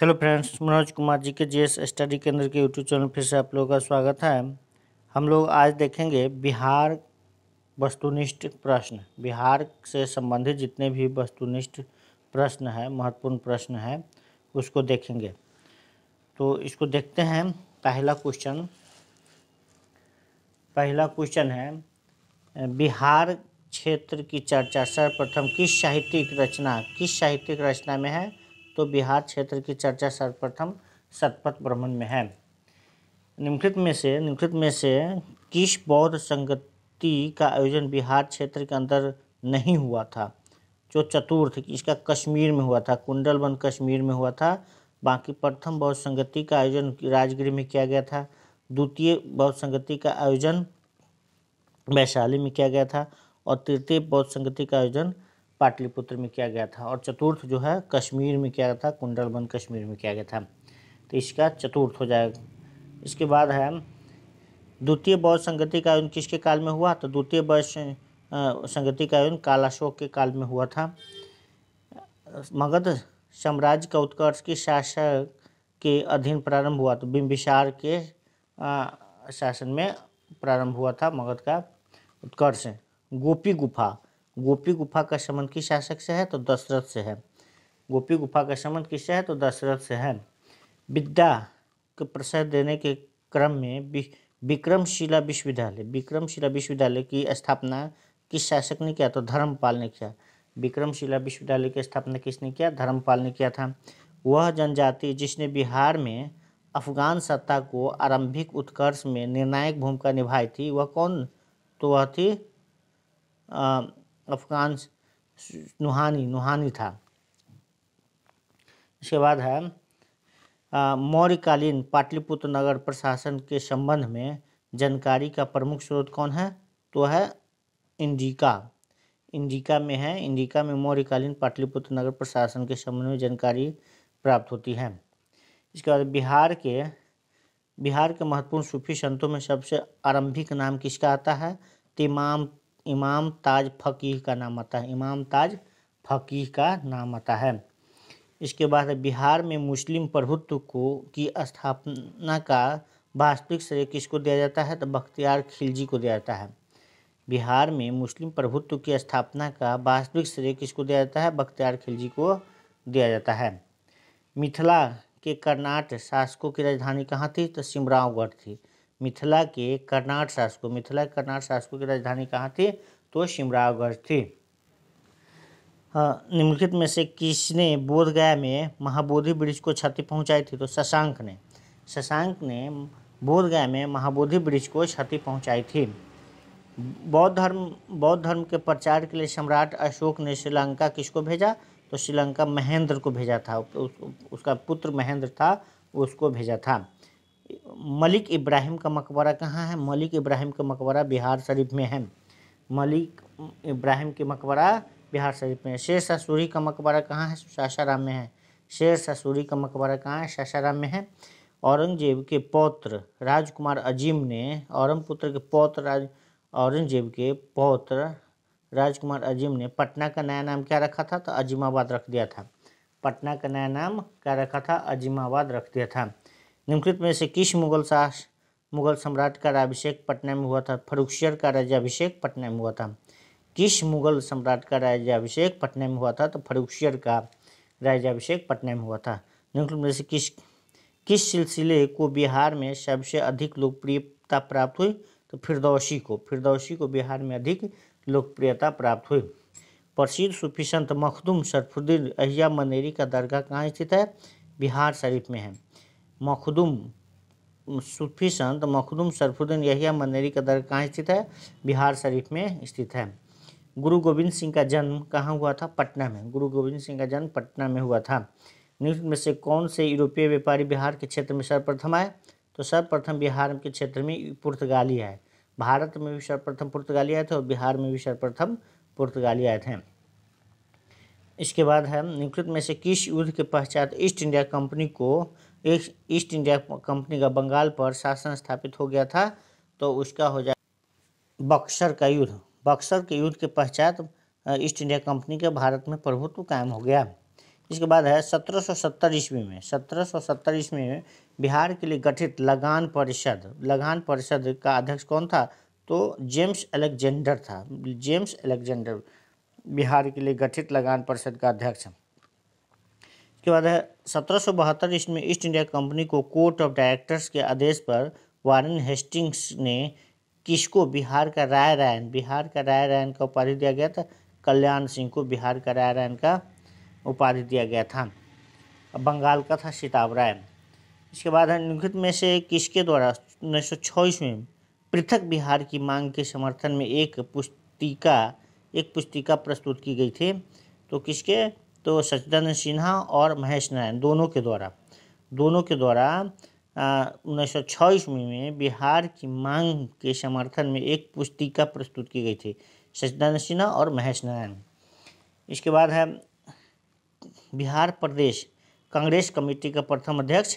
hello friends Manoj Kumar ji के GS study केंद्र के यूट्यूब चैनल फिर से आप लोगों का स्वागत है हम लोग आज देखेंगे बिहार वस्तुनिष्ठ प्रश्न बिहार से संबंधित जितने भी वस्तुनिष्ठ प्रश्न है महत्वपूर्ण प्रश्न है उसको देखेंगे तो इसको देखते हैं पहला क्वेश्चन पहला क्वेश्चन है बिहार क्षेत्र की चर्चा सर्वप्रथम किस साहित्यिक रचना किस साहित्यिक रचना में है तो बिहार क्षेत्र की चर्चा सर्वप्रथम शतपथ ब्राह्मण में है निम्नलिखित में से निम्नलिखित में से किस बौद्ध संगति का आयोजन बिहार क्षेत्र के अंदर नहीं हुआ था जो चतुर्थ इसका कश्मीर में हुआ था कुंडल वन कश्मीर में हुआ था बाकी प्रथम बौद्ध संगति का आयोजन राजगिरी में किया गया था द्वितीय बौद्ध संगति का आयोजन वैशाली में किया गया था और तृतीय बौद्ध संगति का आयोजन पाटलिपुत्र में किया गया था और चतुर्थ जो है कश्मीर में किया गया था कुंडल वन कश्मीर में किया गया था तो इसका चतुर्थ हो जाएगा इसके बाद है द्वितीय बौद्ध संगति का आयोजन किसके काल में हुआ तो द्वितीय बौद्ध संगति का आयोजन कालाशोक के काल में हुआ था मगध साम्राज्य का उत्कर्ष के शासक के अधीन प्रारंभ हुआ तो बिंबिसार के शासन में प्रारंभ हुआ था मगध का उत्कर्ष गोपी गुफा गोपी गुफा का संबंध किस शासक से है तो दशरथ से है गोपी गुफा का संबंध किससे है तो दशरथ से है विद्या के प्रसार देने के क्रम में विक्रमशिला विश्वविद्यालय विक्रमशिला विश्वविद्यालय की स्थापना किस शासक ने किया तो धर्मपाल ने किया विक्रमशिला विश्वविद्यालय की स्थापना किसने किया धर्मपाल ने किया था वह जनजाति जिसने बिहार में अफगान सत्ता को आरंभिक उत्कर्ष में निर्णायक भूमिका निभाई थी वह कौन तो वह थी अफगान नुहानी नुहानी था इसके बाद है मौर्यकालीन पाटलिपुत्र नगर प्रशासन के संबंध में जानकारी का प्रमुख स्रोत कौन है तो है इंडिका इंडिका में है इंडिका में मौर्यकालीन पाटलिपुत्र नगर प्रशासन के संबंध में जानकारी प्राप्त होती है इसके बाद बिहार के बिहार के महत्वपूर्ण सूफी संतों में सबसे आरंभिक नाम किसका आता है तिमाम इमाम ताज फ़कीह का नाम आता है इमाम ताज फ़कीह का नाम आता है इसके बाद बिहार में मुस्लिम प्रभुत्व को की स्थापना का वास्तविक श्रेय किसको दिया जाता है तो बख्तियार खिलजी को दिया जाता है बिहार में मुस्लिम प्रभुत्व की स्थापना का वास्तविक श्रेय किसको दिया जाता है बख्तियार खिलजी को दिया जाता है मिथिला के कर्नाट शासकों की राजधानी कहाँ थी तो सिमरावगढ़ थी मिथिला के कर्नाट शासकों मिथिला के कर्नाट शासकों की राजधानी कहाँ थी तो शिमरावगढ़ थी हाँ, निम्नलिखित में से किसने बोधगया में महाबोधि ब्रिज को क्षति पहुंचाई थी तो शशांक ने शशांक ने बोधगया में महाबोधि ब्रिज को क्षति पहुंचाई थी बौद्ध धर्म बौद्ध धर्म के प्रचार के लिए सम्राट अशोक ने श्रीलंका किसको भेजा तो श्रीलंका महेंद्र को भेजा था उसका पुत्र महेंद्र था उसको भेजा था मलिक इब्राहिम का मकबरा कहाँ है मलिक इब्राहिम का मकबरा बिहार शरीफ में है मलिक इब्राहिम के मकबरा बिहार शरीफ में शेर ससूरी का मकबरा कहाँ है सासाराम में है शेर ससूरी का मकबरा कहाँ है सासाराम में है औरंगजेब के पौत्र राजकुमार अजीम ने औरंगपुत्र के पौत्र राज औरंगजेब के पौत्र राजकुमार अजीम ने पटना का नया नाम क्या रखा था तो अजीमाबाद रख दिया था पटना का नया नाम क्या रखा था अजीमाबाद रख दिया था निम्नलिखित में से किस मुगल शास मुगल सम्राट का राजाभिषेक पटना में हुआ था फरुखशियर का राज्याभिषेक पटना में हुआ था किस मुगल सम्राट का राज्याभिषेक पटना में हुआ था तो फरुखशियर का राज्याभिषेक पटना में हुआ था निम्नलिखित में से किस किस सिलसिले को बिहार में सबसे अधिक लोकप्रियता प्राप्त हुई तो फिरदौसी को फिरदौसी को बिहार में अधिक लोकप्रियता प्राप्त हुई प्रसिद्ध सूफी संत मखदूम सरफुद्दीन अहिया मनेरी का दरगाह कहाँ स्थित है बिहार शरीफ में है मखदुम सूफी संत मखदुम सरफुद्दीन यहिया मंदेरी का दर कहाँ स्थित है बिहार शरीफ में स्थित है गुरु गोविंद सिंह का जन्म कहाँ हुआ था पटना में गुरु गोविंद सिंह का जन्म पटना में हुआ था निम्न में से कौन से यूरोपीय व्यापारी बिहार के क्षेत्र में सर्वप्रथम आए तो सर्वप्रथम बिहार के क्षेत्र में पुर्तगाली आए भारत में भी सर्वप्रथम पुर्तगाली आए थे और बिहार में भी सर्वप्रथम पुर्तगाली आए थे इसके बाद है निम्नलिखित में से किस युद्ध के पश्चात ईस्ट इंडिया कंपनी को एक ईस्ट इंडिया कंपनी का बंगाल पर शासन स्थापित हो गया था तो उसका हो जाए बक्सर का युद्ध बक्सर के युद्ध के पश्चात ईस्ट इंडिया कंपनी का भारत में प्रभुत्व कायम हो गया इसके बाद है 1770 ईस्वी में 1770 ईस्वी में बिहार के लिए गठित लगान परिषद लगान परिषद का अध्यक्ष कौन था तो जेम्स अलेक्जेंडर था जेम्स अलेक्जेंडर बिहार के लिए गठित लगान परिषद का अध्यक्ष उसके बाद है सत्रह सौ ईस्वी में ईस्ट इंडिया कंपनी को कोर्ट ऑफ डायरेक्टर्स के आदेश पर वारन हेस्टिंग्स ने किसको बिहार का राय रायन बिहार का राय रायन का उपाधि दिया गया था कल्याण सिंह को बिहार का राय रायन का उपाधि दिया गया था बंगाल का था सीताब राय इसके बाद निम्नलिखित में से किसके द्वारा उन्नीस सौ में पृथक बिहार की मांग के समर्थन में एक पुस्तिका एक पुस्तिका प्रस्तुत की गई थी तो किसके तो सचिदानंद सिन्हा और महेश नारायण दोनों के द्वारा दोनों के द्वारा उन्नीस सौ ईस्वी में बिहार की मांग के समर्थन में एक पुस्तिका प्रस्तुत की गई थी सचिदानंद सिन्हा और महेश नारायण इसके बाद है बिहार प्रदेश कांग्रेस कमेटी का प्रथम अध्यक्ष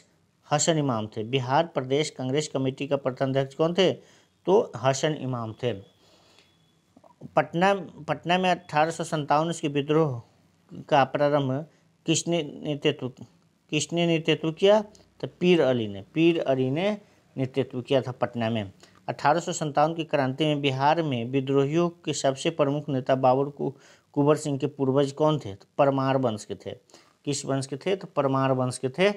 हसन इमाम थे बिहार प्रदेश कांग्रेस कमेटी का प्रथम अध्यक्ष कौन थे तो हसन इमाम थे पटना पटना में अठारह सौ के विद्रोह का प्रारंभ किसने नेतृत्व किसने नेतृत्व किया तो पीर अली ने पीर अली ने नेतृत्व किया था पटना में अठारह की क्रांति में बिहार में विद्रोहियों के सबसे प्रमुख नेता बाबर को कुंवर सिंह के पूर्वज कौन थे तो परमार वंश के थे किस वंश के थे तो परमार वंश के थे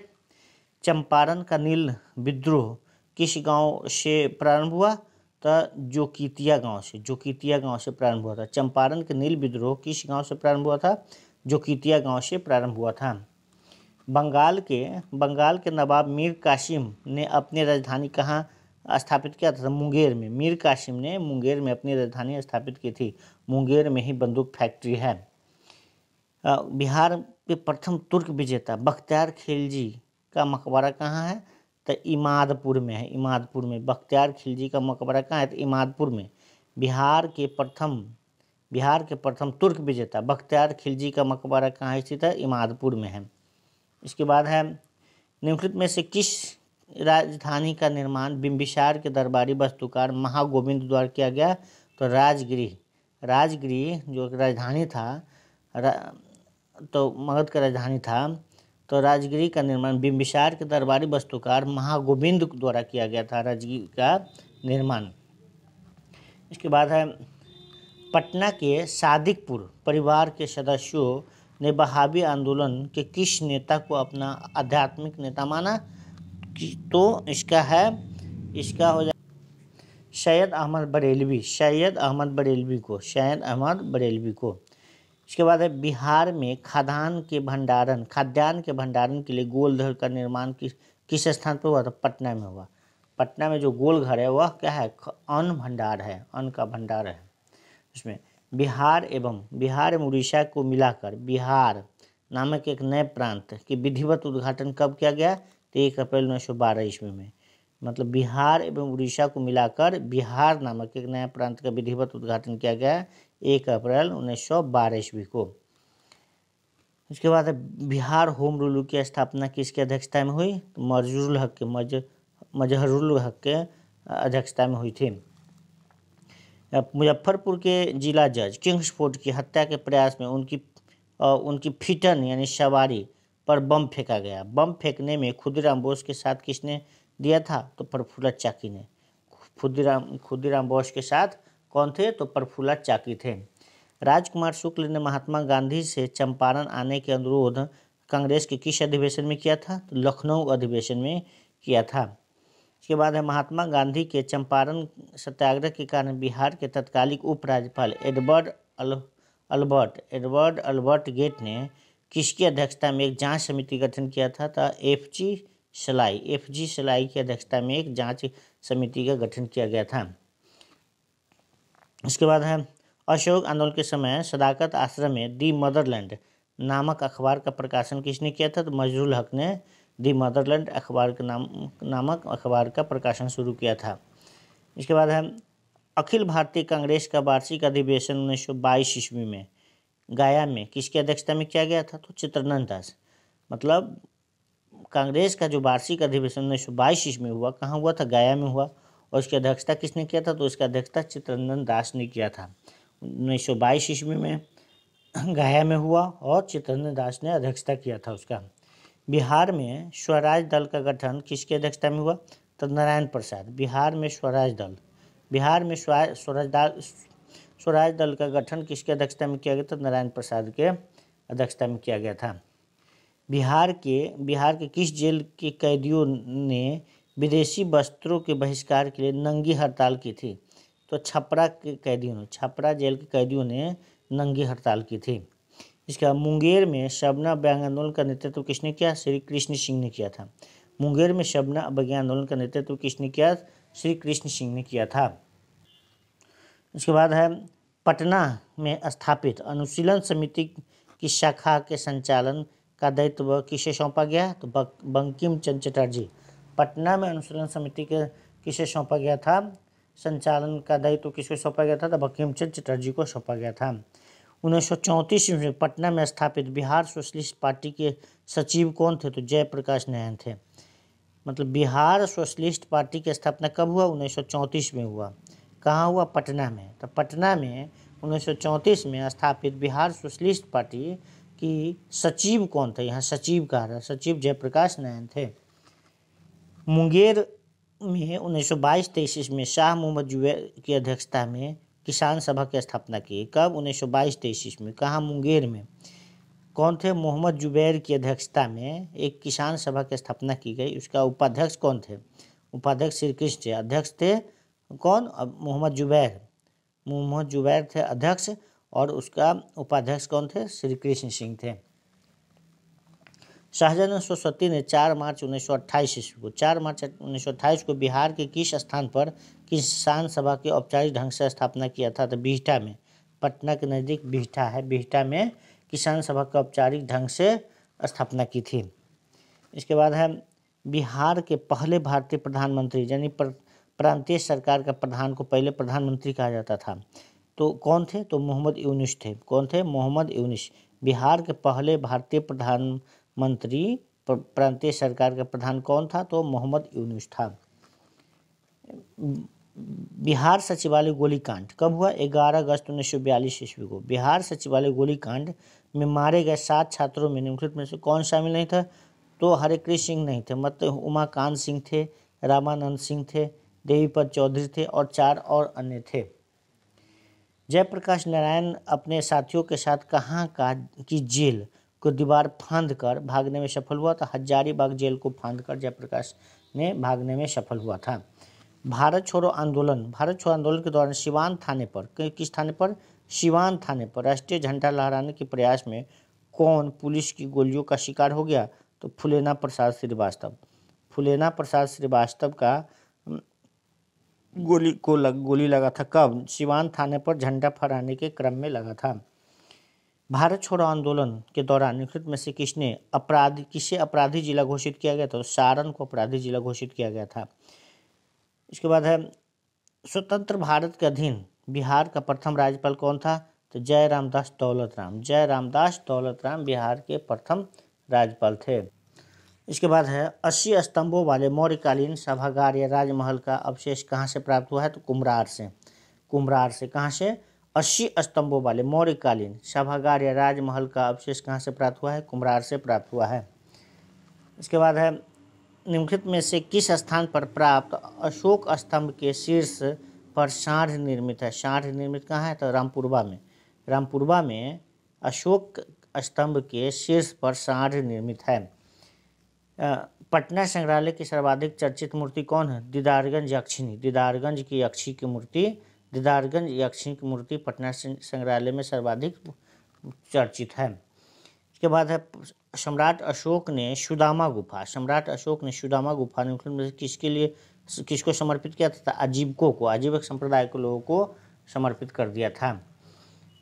चंपारण का नील विद्रोह किस गांव से प्रारंभ हुआ तो जोकीतिया गांव से जोकीतिया गांव से प्रारंभ हुआ था चंपारण के नील विद्रोह किस गांव से प्रारंभ हुआ था जो कीतिया गांव से प्रारंभ हुआ था बंगाल के बंगाल के नवाब मीर कासिम ने अपनी राजधानी कहाँ स्थापित किया था मुंगेर में मीर कासिम ने मुंगेर में अपनी राजधानी स्थापित की थी मुंगेर में ही बंदूक फैक्ट्री है बिहार के प्रथम तुर्क विजेता बख्तियार खिलजी का मकबरा कहाँ है तो इमादपुर में है इमादपुर में बख्तियार खिलजी का मकबरा कहाँ है तो इमादपुर में बिहार के प्रथम बिहार के प्रथम तुर्क विजेता बख्तियार खिलजी का मकबरा कहाँ स्थित है इमादपुर में है इसके बाद है निम्नलिखित में से किस राजधानी का निर्माण बिम्बिसार के दरबारी वस्तुकार महागोविंद द्वारा किया गया तो राजगृह राजगृह जो राजधानी था रा, तो मगध का राजधानी था तो राजगिरी का निर्माण बिम्बिसार के दरबारी वस्तुकार महागोविंद द्वारा किया गया था राजगिरी का निर्माण इसके बाद है पटना के सादिकपुर परिवार के सदस्यों ने बहावी आंदोलन के किस नेता को अपना आध्यात्मिक नेता माना तो इसका है इसका हो जाए सैयद अहमद बरेलवी सैयद अहमद बरेलवी को सैयद अहमद बरेलवी को इसके बाद है बिहार में खाद्यान्न के भंडारण खाद्यान्न के भंडारण के लिए गोल घर का निर्माण किस किस स्थान पर हुआ था पटना में हुआ पटना में जो गोल घर है वह क्या है अन्न भंडार है अन्न का भंडार है उसमें बिहार एवं बिहार एवं उड़ीसा को मिलाकर बिहार नामक एक नए प्रांत के विधिवत उद्घाटन कब किया गया तो एक अप्रैल उन्नीस सौ बारह ईस्वी में मतलब बिहार एवं उड़ीसा को मिलाकर बिहार नामक एक नया प्रांत का विधिवत उद्घाटन किया गया एक अप्रैल उन्नीस सौ बारह ईस्वी को उसके बाद बिहार होम रूल की स्थापना किसके अध्यक्षता में हुई तो मजरुल हक के मज मजहरुल हक के अध्यक्षता में हुई थी मुजफ्फरपुर के जिला जज किंग्सफोर्ड की हत्या के प्रयास में उनकी उनकी फिटन यानी सवारी पर बम फेंका गया बम फेंकने में खुदीराम बोस के साथ किसने दिया था तो प्रफुल्ला चाकी ने खुदीराम खुदीराम बोस के साथ कौन थे तो प्रफुल्ला चाकी थे राजकुमार शुक्ल ने महात्मा गांधी से चंपारण आने के अनुरोध कांग्रेस के किस अधिवेशन में किया था तो लखनऊ अधिवेशन में किया था इसके बाद है महात्मा गांधी के चंपारण सत्याग्रह के कारण बिहार के तत्कालिक उपराज्यपाल एडवर्ड अल अल्बर्ट एडवर्ड अल्बर्ट गेट ने किसकी अध्यक्षता में एक जांच समिति गठन किया था तो एफ जी सलाई एफ जी सलाई की अध्यक्षता में एक जांच समिति का गठन किया गया था इसके बाद है अशोक आंदोलन के समय सदाकत आश्रम में दी मदरलैंड नामक अखबार का प्रकाशन किसने किया था तो मजरूल हक ने दी मदरलैंड अखबार के नाम नामक अखबार का प्रकाशन शुरू किया था इसके बाद है अखिल भारतीय कांग्रेस का वार्षिक अधिवेशन उन्नीस सौ बाईस ईस्वी में गाया में किसकी अध्यक्षता में किया गया था तो चित्रनंद दास मतलब कांग्रेस का जो वार्षिक अधिवेशन उन्नीस सौ बाईस ईस्वी में हुआ कहाँ हुआ था गाया में हुआ और उसकी अध्यक्षता किसने किया था तो उसका अध्यक्षता चित्रनंदन दास ने किया था उन्नीस सौ बाईस ईस्वी में गाया में हुआ और चित्रनंदन दास ने अध्यक्षता किया था उसका बिहार में स्वराज दल का गठन किसके अध्यक्षता में हुआ तो नारायण प्रसाद बिहार में स्वराज दल बिहार में स्वराज दल स्वराज दल का गठन किसके अध्यक्षता में किया गया तो नारायण प्रसाद के अध्यक्षता में किया गया था बिहार के बिहार के किस जेल के कैदियों ने विदेशी वस्त्रों के बहिष्कार के लिए नंगी हड़ताल की थी तो छपरा के कैदियों ने छपरा जेल के कैदियों ने नंगी हड़ताल की थी जिसका मुंगेर में शबना बैंग आंदोलन का नेतृत्व किसने किया श्री कृष्ण सिंह ने किया था मुंगेर में शबना बयांग आंदोलन का नेतृत्व किसने किया श्री कृष्ण सिंह ने किया था इसके बाद है पटना में स्थापित अनुशीलन समिति की शाखा के संचालन का दायित्व किसे सौंपा गया तो बंकिम चंद चटर्जी पटना में अनुशीलन समिति के किसे सौंपा गया था संचालन का दायित्व किसको सौंपा गया था तो बंकिम चंद चटर्जी को सौंपा गया था उन्नीस में पटना में स्थापित बिहार सोशलिस्ट पार्टी के सचिव कौन थे तो जयप्रकाश नारायण थे मतलब बिहार सोशलिस्ट पार्टी की स्थापना कब हुआ उन्नीस में हुआ कहाँ हुआ पटना में तो पटना में उन्नीस में स्थापित बिहार सोशलिस्ट पार्टी की सचिव कौन थे यहाँ सचिव कहा रहा सचिव जयप्रकाश नारायण थे मुंगेर में 1922 सौ बाईस तेईस में शाह मोहम्मद जुबैर की अध्यक्षता में किसान सभा की स्थापना की कब उन्नीस सौ बाईस तेईस ईस्वी में कहाँ मुंगेर में कौन थे मोहम्मद जुबैर की अध्यक्षता में एक किसान सभा की स्थापना की गई उसका उपाध्यक्ष कौन थे उपाध्यक्ष श्री कृष्ण थे अध्यक्ष थे कौन मोहम्मद जुबैर मोहम्मद जुबैर थे अध्यक्ष और उसका उपाध्यक्ष कौन थे श्री कृष्ण सिंह थे शाहजहां सरस्वती ने 4 मार्च उन्नीस ईस्वी को 4 मार्च 1928 को बिहार के किस स्थान पर किसान सभा की औपचारिक ढंग से स्थापना किया था तो बिहटा में पटना के नज़दीक बिहटा है बिहटा में किसान सभा का औपचारिक ढंग से स्थापना की थी इसके बाद है बिहार के पहले भारतीय प्रधानमंत्री यानी प्रांतीय सरकार का प्रधान को पहले प्रधानमंत्री कहा जाता था तो कौन थे तो मोहम्मद यूनिश थे कौन थे मोहम्मद यूनिश बिहार के पहले भारतीय प्रधान मंत्री प्रांतीय सरकार का प्रधान कौन था तो मोहम्मद यूनुस था बिहार सचिवालय गोलीकांड कब हुआ ग्यारह अगस्त उन्नीस सौ बयालीस ईस्वी को बिहार सचिवालय गोलीकांड में मारे गए सात छात्रों में निम्नलिखित में से कौन शामिल नहीं था तो हरेकृष्ण सिंह नहीं थे मतलब उमाकांत सिंह थे रामानंद सिंह थे देवीपद चौधरी थे और चार और अन्य थे जयप्रकाश नारायण अपने साथियों के साथ कहाँ का की जेल को दीवार फांद कर भागने में सफल हुआ था हजारीबाग जेल को फांद कर जयप्रकाश ने भागने में सफल हुआ था भारत छोड़ो आंदोलन भारत छोड़ो आंदोलन के दौरान सिवान थाने पर किस थाने पर सिवान थाने पर राष्ट्रीय झंडा लहराने के प्रयास में कौन पुलिस की गोलियों का शिकार हो गया तो फुलेना प्रसाद श्रीवास्तव फुलेना प्रसाद श्रीवास्तव का गोली को लग गोली लगा था कब शिवान थाने पर झंडा फहराने के क्रम में लगा था भारत छोड़ो आंदोलन के दौरान निखिल में से किसने अपराध किसे अपराधी जिला घोषित किया गया था तो सारण को अपराधी जिला घोषित किया गया था इसके बाद है स्वतंत्र भारत के अधीन बिहार का प्रथम राज्यपाल कौन था तो जय रामदास दौलत राम जय रामदास दौलत राम बिहार के प्रथम राज्यपाल थे इसके बाद है अस्सी स्तंभों वाले मौर्यकालीन सभागार या राजमहल का अवशेष कहाँ से प्राप्त हुआ है तो कुमरार से कुमरार से कहाँ से अस्सी स्तंभों वाले मौर्यकालीन सभागार या राजमहल का अवशेष कहाँ से प्राप्त हुआ है कुम्हरार से प्राप्त हुआ है इसके बाद है निम्नलिखित में से किस स्थान पर प्राप्त अशोक स्तंभ के शीर्ष पर साढ़ निर्मित है साढ़ निर्मित कहाँ है तो रामपुरवा में रामपुरवा में अशोक स्तंभ के शीर्ष पर साढ़ निर्मित है पटना संग्रहालय की सर्वाधिक चर्चित मूर्ति कौन है दीदारगंज यक्षिणी दीदारगंज की यक्षी की मूर्ति दीदारगंज यक्षिणी की मूर्ति पटना संग्रहालय में सर्वाधिक चर्चित है इसके बाद है सम्राट अशोक ने सुदामा गुफा सम्राट अशोक ने सुदामा गुफा में मतलब किसके लिए किसको समर्पित किया था आजीविकों को आजीविक संप्रदाय के लोगों को समर्पित कर दिया था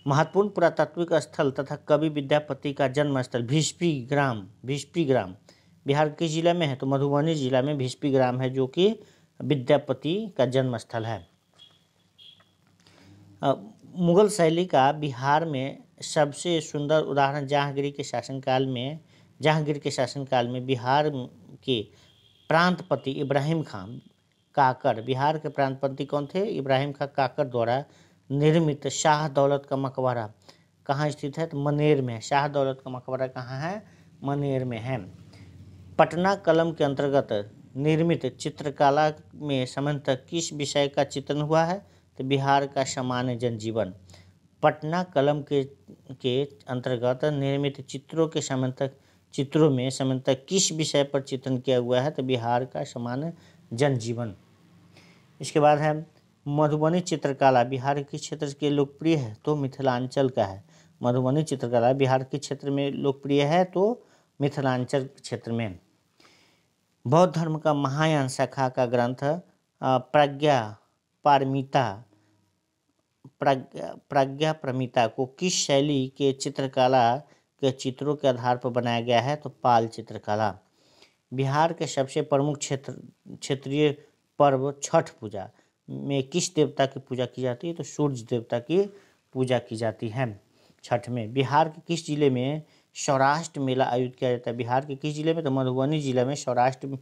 महत्वपूर्ण पुरातात्विक स्थल तथा कवि विद्यापति का जन्म स्थल भिस्पी ग्राम भिस्पी ग्राम बिहार के जिले में है तो मधुबनी जिला में भिस्पी ग्राम है जो कि विद्यापति का जन्म स्थल है मुग़ल शैली का बिहार में सबसे सुंदर उदाहरण जहांगीर के शासनकाल में जहाँगीर के शासनकाल में बिहार के प्रांतपति इब्राहिम खान काकर बिहार के प्रांतपति कौन थे इब्राहिम खां काकर द्वारा निर्मित शाह दौलत का मकबरा कहाँ स्थित है तो मनेर में शाह दौलत का मकबरा कहाँ है मनेर में है पटना कलम के अंतर्गत निर्मित चित्रकला में समन्तः किस विषय का चित्रण हुआ है तो बिहार का सामान्य जनजीवन पटना कलम के के अंतर्गत निर्मित चित्रों के समंतक चित्रों में समंतक किस विषय पर चित्रण किया हुआ है तो बिहार का सामान्य जनजीवन इसके बाद है मधुबनी चित्रकला बिहार के क्षेत्र के लोकप्रिय है तो मिथिलांचल का है मधुबनी चित्रकला बिहार के क्षेत्र में लोकप्रिय है तो मिथिलांचल क्षेत्र में बौद्ध धर्म का महायान शाखा का ग्रंथ प्रज्ञा पारमिता प्रज्ञा प्रमिता को किस शैली के चित्रकला के चित्रों के आधार पर बनाया गया है तो पाल चित्रकला बिहार के सबसे प्रमुख क्षेत्र क्षेत्रीय पर्व छठ पूजा में किस देवता की पूजा की जाती है तो सूर्य देवता की पूजा की जाती है छठ में बिहार के किस जिले में सौराष्ट्र मेला आयोजित किया जाता है बिहार के किस जिले में तो मधुबनी जिले में सौराष्ट्र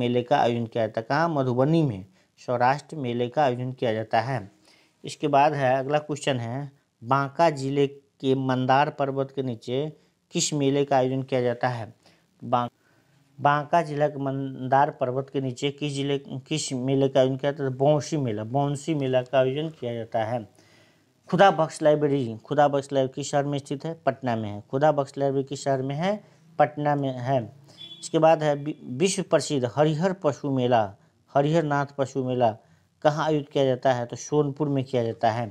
मेले का आयोजन किया जाता है कहाँ मधुबनी में सौराष्ट्र मेले का आयोजन किया जाता है इसके बाद है अगला क्वेश्चन है बांका जिले के मंदार पर्वत के नीचे किस मेले का आयोजन किया जाता है बांका जिला के मंदार पर्वत के नीचे किस जिले किस मेले का आयोजन किया जाता है बौंसी मेला बौंसी मेला का आयोजन किया जाता है खुदा बख्श लाइब्रेरी खुदा बख्श लाइब्रेरी किस शहर में स्थित है पटना में है खुदा बख्श लाइब्रेरी किस शहर में है पटना में है इसके बाद है विश्व प्रसिद्ध हरिहर पशु मेला हरिहरनाथ पशु मेला कहाँ आयोजित किया जाता है तो सोनपुर में किया जाता है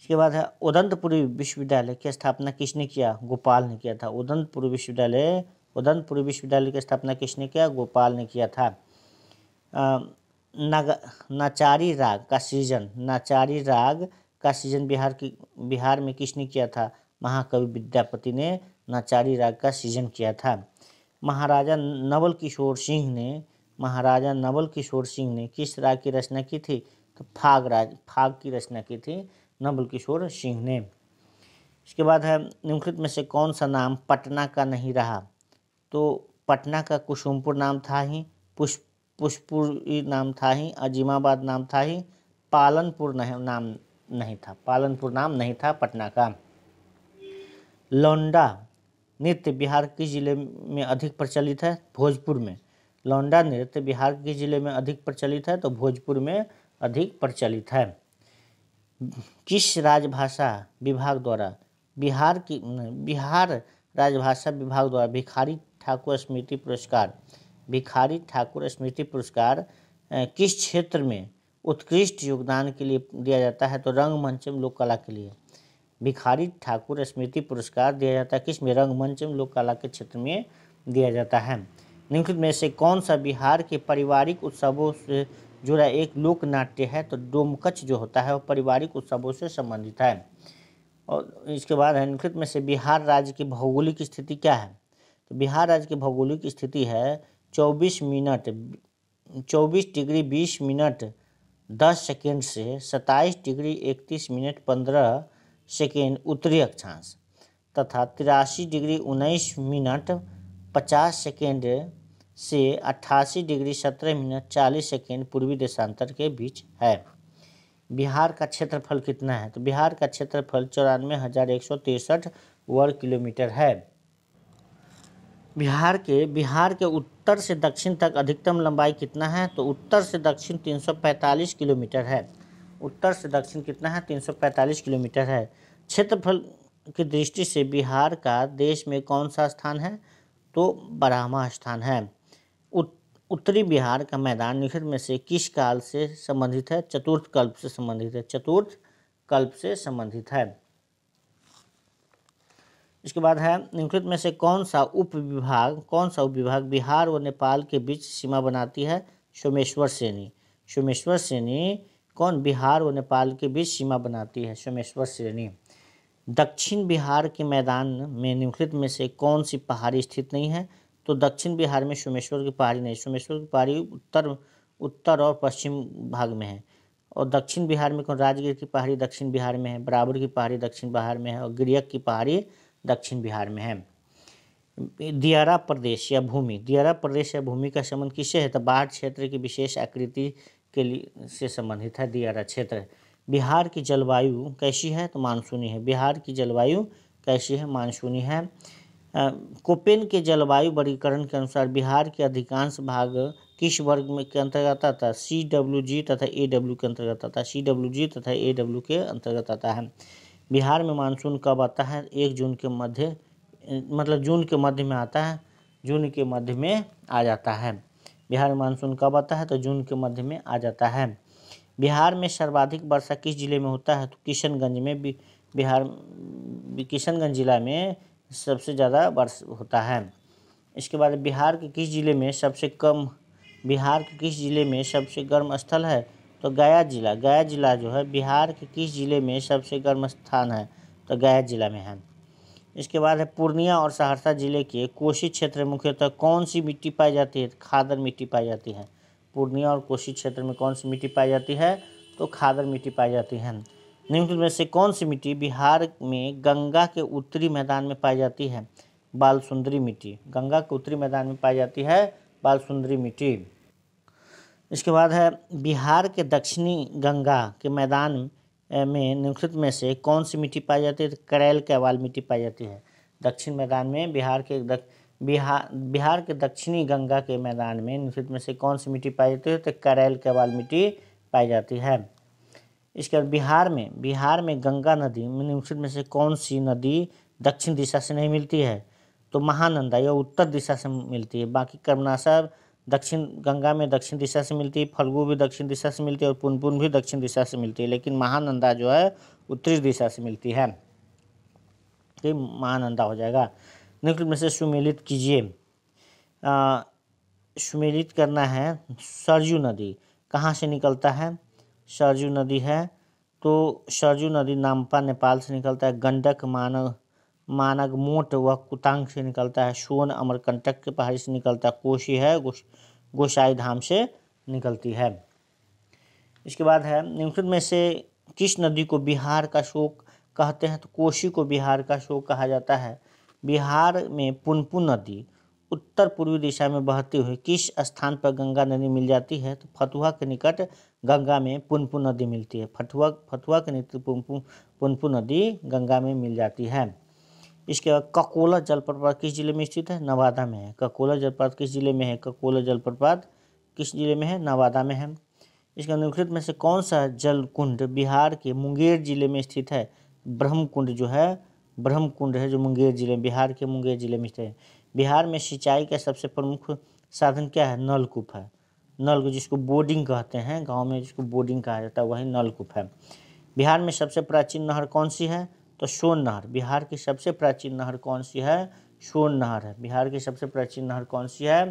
इसके बाद है उदंतपुरी विश्वविद्यालय की स्थापना किसने किया गोपाल ने किया था उदंतपुरी विश्वविद्यालय उदंतपुरी विश्वविद्यालय की स्थापना किसने किया गोपाल ने किया था नाग नाचारी राग का सीजन नाचारी राग का सीजन बिहार की बिहार में किसने किया था महाकवि विद्यापति ने नाचारी राग का सीजन किया था महाराजा नवल किशोर सिंह ने महाराजा नवल किशोर सिंह ने किस राग की रचना की थी तो फाग राज फाग की रचना की थी नवल किशोर सिंह ने इसके बाद है निम्नलिखित में से कौन सा नाम पटना का नहीं रहा तो पटना का कुसुमपुर नाम था ही पुष्प पुष्पुरी नाम था ही अजीमाबाद नाम था ही पालनपुर नहीं नाम नहीं था पालनपुर नाम नहीं था पटना का लौंडा नृत्य बिहार किस जिले में अधिक प्रचलित है भोजपुर में लौंडा नृत्य बिहार के जिले में अधिक प्रचलित है तो भोजपुर में अधिक प्रचलित है किस राजभाषा विभाग द्वारा बिहार की बिहार राजभाषा विभाग द्वारा भिखारी ठाकुर स्मृति पुरस्कार भिखारी ठाकुर स्मृति पुरस्कार किस क्षेत्र में उत्कृष्ट योगदान के लिए दिया जाता है तो रंगमंच एवं लोक कला के लिए भिखारी ठाकुर स्मृति पुरस्कार दिया जाता है किस में रंगमंच एवं लोक कला के क्षेत्र में दिया जाता है निम्नलिखित में से कौन सा बिहार के पारिवारिक उत्सवों से जुड़ा एक लोक नाट्य है तो डोमकच जो होता है वो पारिवारिक उत्सवों से संबंधित है और इसके बाद है निम्नलिखित में से बिहार राज्य की भौगोलिक स्थिति क्या है तो बिहार राज्य की भौगोलिक स्थिति है चौबीस मिनट चौबीस डिग्री बीस मिनट दस सेकेंड से सत्ताईस डिग्री इकतीस मिनट पंद्रह सेकेंड उत्तरी अक्षांश तथा तिरासी डिग्री उन्नीस मिनट पचास सेकेंड से अट्ठासी डिग्री सत्रह मिनट चालीस सेकेंड पूर्वी देशांतर के बीच है बिहार का क्षेत्रफल कितना है तो बिहार का क्षेत्रफल चौरानवे हज़ार एक सौ तिरसठ वर्ग किलोमीटर है बिहार के बिहार के उत्तर से दक्षिण तक अधिकतम लंबाई कितना है तो उत्तर से दक्षिण 345 किलोमीटर है उत्तर से दक्षिण कितना है 345 किलोमीटर है क्षेत्रफल की दृष्टि से बिहार का देश में कौन सा स्थान है तो बारहवा स्थान है उत्तरी बिहार का मैदान निम्नलिखित में से किस काल से संबंधित है चतुर्थ कल्प से संबंधित है चतुर्थ कल्प से संबंधित है इसके बाद है निम्नलिखित में से कौन सा उप विभाग कौन सा उप विभाग बिहार और नेपाल के बीच सीमा बनाती है सोमेश्वर श्रेणी सोमेश्वर श्रेणी कौन बिहार और नेपाल के बीच सीमा बनाती है सोमेश्वर श्रेणी दक्षिण बिहार के मैदान में निम्नलिखित में से कौन सी पहाड़ी स्थित नहीं है तो दक्षिण बिहार में सोमेश्वर की पहाड़ी नहीं सोमेश्वर की पहाड़ी उत्तर उत्तर और पश्चिम भाग में है और दक्षिण बिहार में कौन राजगीर की पहाड़ी दक्षिण बिहार में है बराबर की पहाड़ी दक्षिण बिहार में है और गिरियक की पहाड़ी दक्षिण बिहार में है दियारा प्रदेश या भूमि दियारा प्रदेश या भूमि का संबंध किससे है तो बाढ़ क्षेत्र की विशेष आकृति के लिए से संबंधित है दियारा क्षेत्र बिहार की जलवायु कैसी है तो मानसूनी है बिहार की जलवायु कैसी है मानसूनी है कोपेन के जलवायु वर्गीकरण के अनुसार बिहार के अधिकांश भाग किस वर्ग में के अंतर्गत आता है सी डब्ल्यू जी तथा ए डब्ल्यू के अंतर्गत आता है सी डब्ल्यू जी तथा ए डब्ल्यू के अंतर्गत आता है बिहार में मानसून कब आता है एक जून के मध्य मतलब जून के मध्य में आता है जून के मध्य में आ जाता है बिहार में मानसून कब आता है तो जून के मध्य में आ जाता है बिहार में सर्वाधिक वर्षा किस जिले में होता है तो किशनगंज में बिहार किशनगंज जिला में सबसे ज़्यादा वर्ष होता है इसके बाद बिहार के किस ज़िले में सबसे कम बिहार के किस ज़िले में सबसे गर्म स्थल है तो गया ज़िला गया ज़िला जो है बिहार के किस ज़िले में सबसे गर्म स्थान है तो गया ज़िला में है इसके बाद है पूर्णिया और सहरसा जिले के कोशी क्षेत्र में मुख्यतः कौन सी मिट्टी पाई जाती है खादर मिट्टी पाई जाती है पूर्णिया और कोशी क्षेत्र में कौन सी मिट्टी पाई जाती है तो खादर मिट्टी पाई जाती है निम्नलिखित में से कौन सी मिट्टी बिहार में गंगा के उत्तरी मैदान में पाई जाती है बाल सुंदरी मिट्टी गंगा के उत्तरी मैदान में पाई जाती है बाल सुंदरी मिट्टी इसके बाद है बिहार के दक्षिणी गंगा के मैदान में निम्नलिखित में से कौन सी मिट्टी पाई जाती है तो करैल कैवाल मिट्टी पाई जाती है दक्षिण मैदान में बिहार के दक, बिहार बिहार के दक्षिणी गंगा के मैदान में निम्नलिखित में से कौन सी मिट्टी पाई जाती है तो करैल कैवाल मिट्टी पाई जाती है इसके बाद बिहार में बिहार में गंगा नदी निम्नलिखित में से कौन सी नदी दक्षिण दिशा से नहीं मिलती है तो महानंदा यह उत्तर दिशा से मिलती है बाकी कर्मनाशा दक्षिण गंगा में दक्षिण दिशा से मिलती है फल्गु भी दक्षिण दिशा से मिलती है और पुनपुन भी दक्षिण दिशा से मिलती है लेकिन महानंदा जो है उत्तरी दिशा से मिलती है तो महानंदा हो जाएगा निम्नलिखित में से सुमेलित कीजिए सुमेलित करना है सरयू नदी कहाँ से निकलता है सरजू नदी है तो सरजू नदी नामपा नेपाल से निकलता है गंडक मानव मानग मोट व कुतांग से निकलता है सोन अमरकंटक के पहाड़ी से निकलता है कोशी है गोसाई धाम से निकलती है इसके बाद है निम्नलिखित में से किस नदी को बिहार का शोक कहते हैं तो कोशी को बिहार का शोक कहा जाता है बिहार में पुनपुन नदी उत्तर पूर्वी दिशा में बहती हुई किस स्थान पर गंगा नदी मिल जाती है तो फतुहा के निकट गंगा में पुनपुन नदी मिलती है फतुहा फतुहा के निकट पुनपुन नदी गंगा में मिल जाती है इसके बाद ककोला जलप्रपात किस जिले में स्थित है नवादा में है ककोला जलप्रपात किस जिले में है ककोला जलप्रपात किस जिले में है नवादा में है इसका निम्नलिखित में से कौन सा जलकुंड बिहार के मुंगेर जिले में स्थित है ब्रह्मकुंड जो है ब्रह्मकुंड है जो मुंगेर जिले बिहार के मुंगेर जिले में स्थित है बिहार में सिंचाई का सबसे प्रमुख साधन क्या है नलकूप है नलकूप जिसको बोर्डिंग कहते हैं गांव में जिसको बोर्डिंग कहा जाता है वही नलकूप है बिहार में सबसे प्राचीन नहर कौन सी है तो सोन नहर बिहार की सबसे प्राचीन नहर कौन सी है सोन नहर है बिहार की सबसे प्राचीन नहर कौन सी है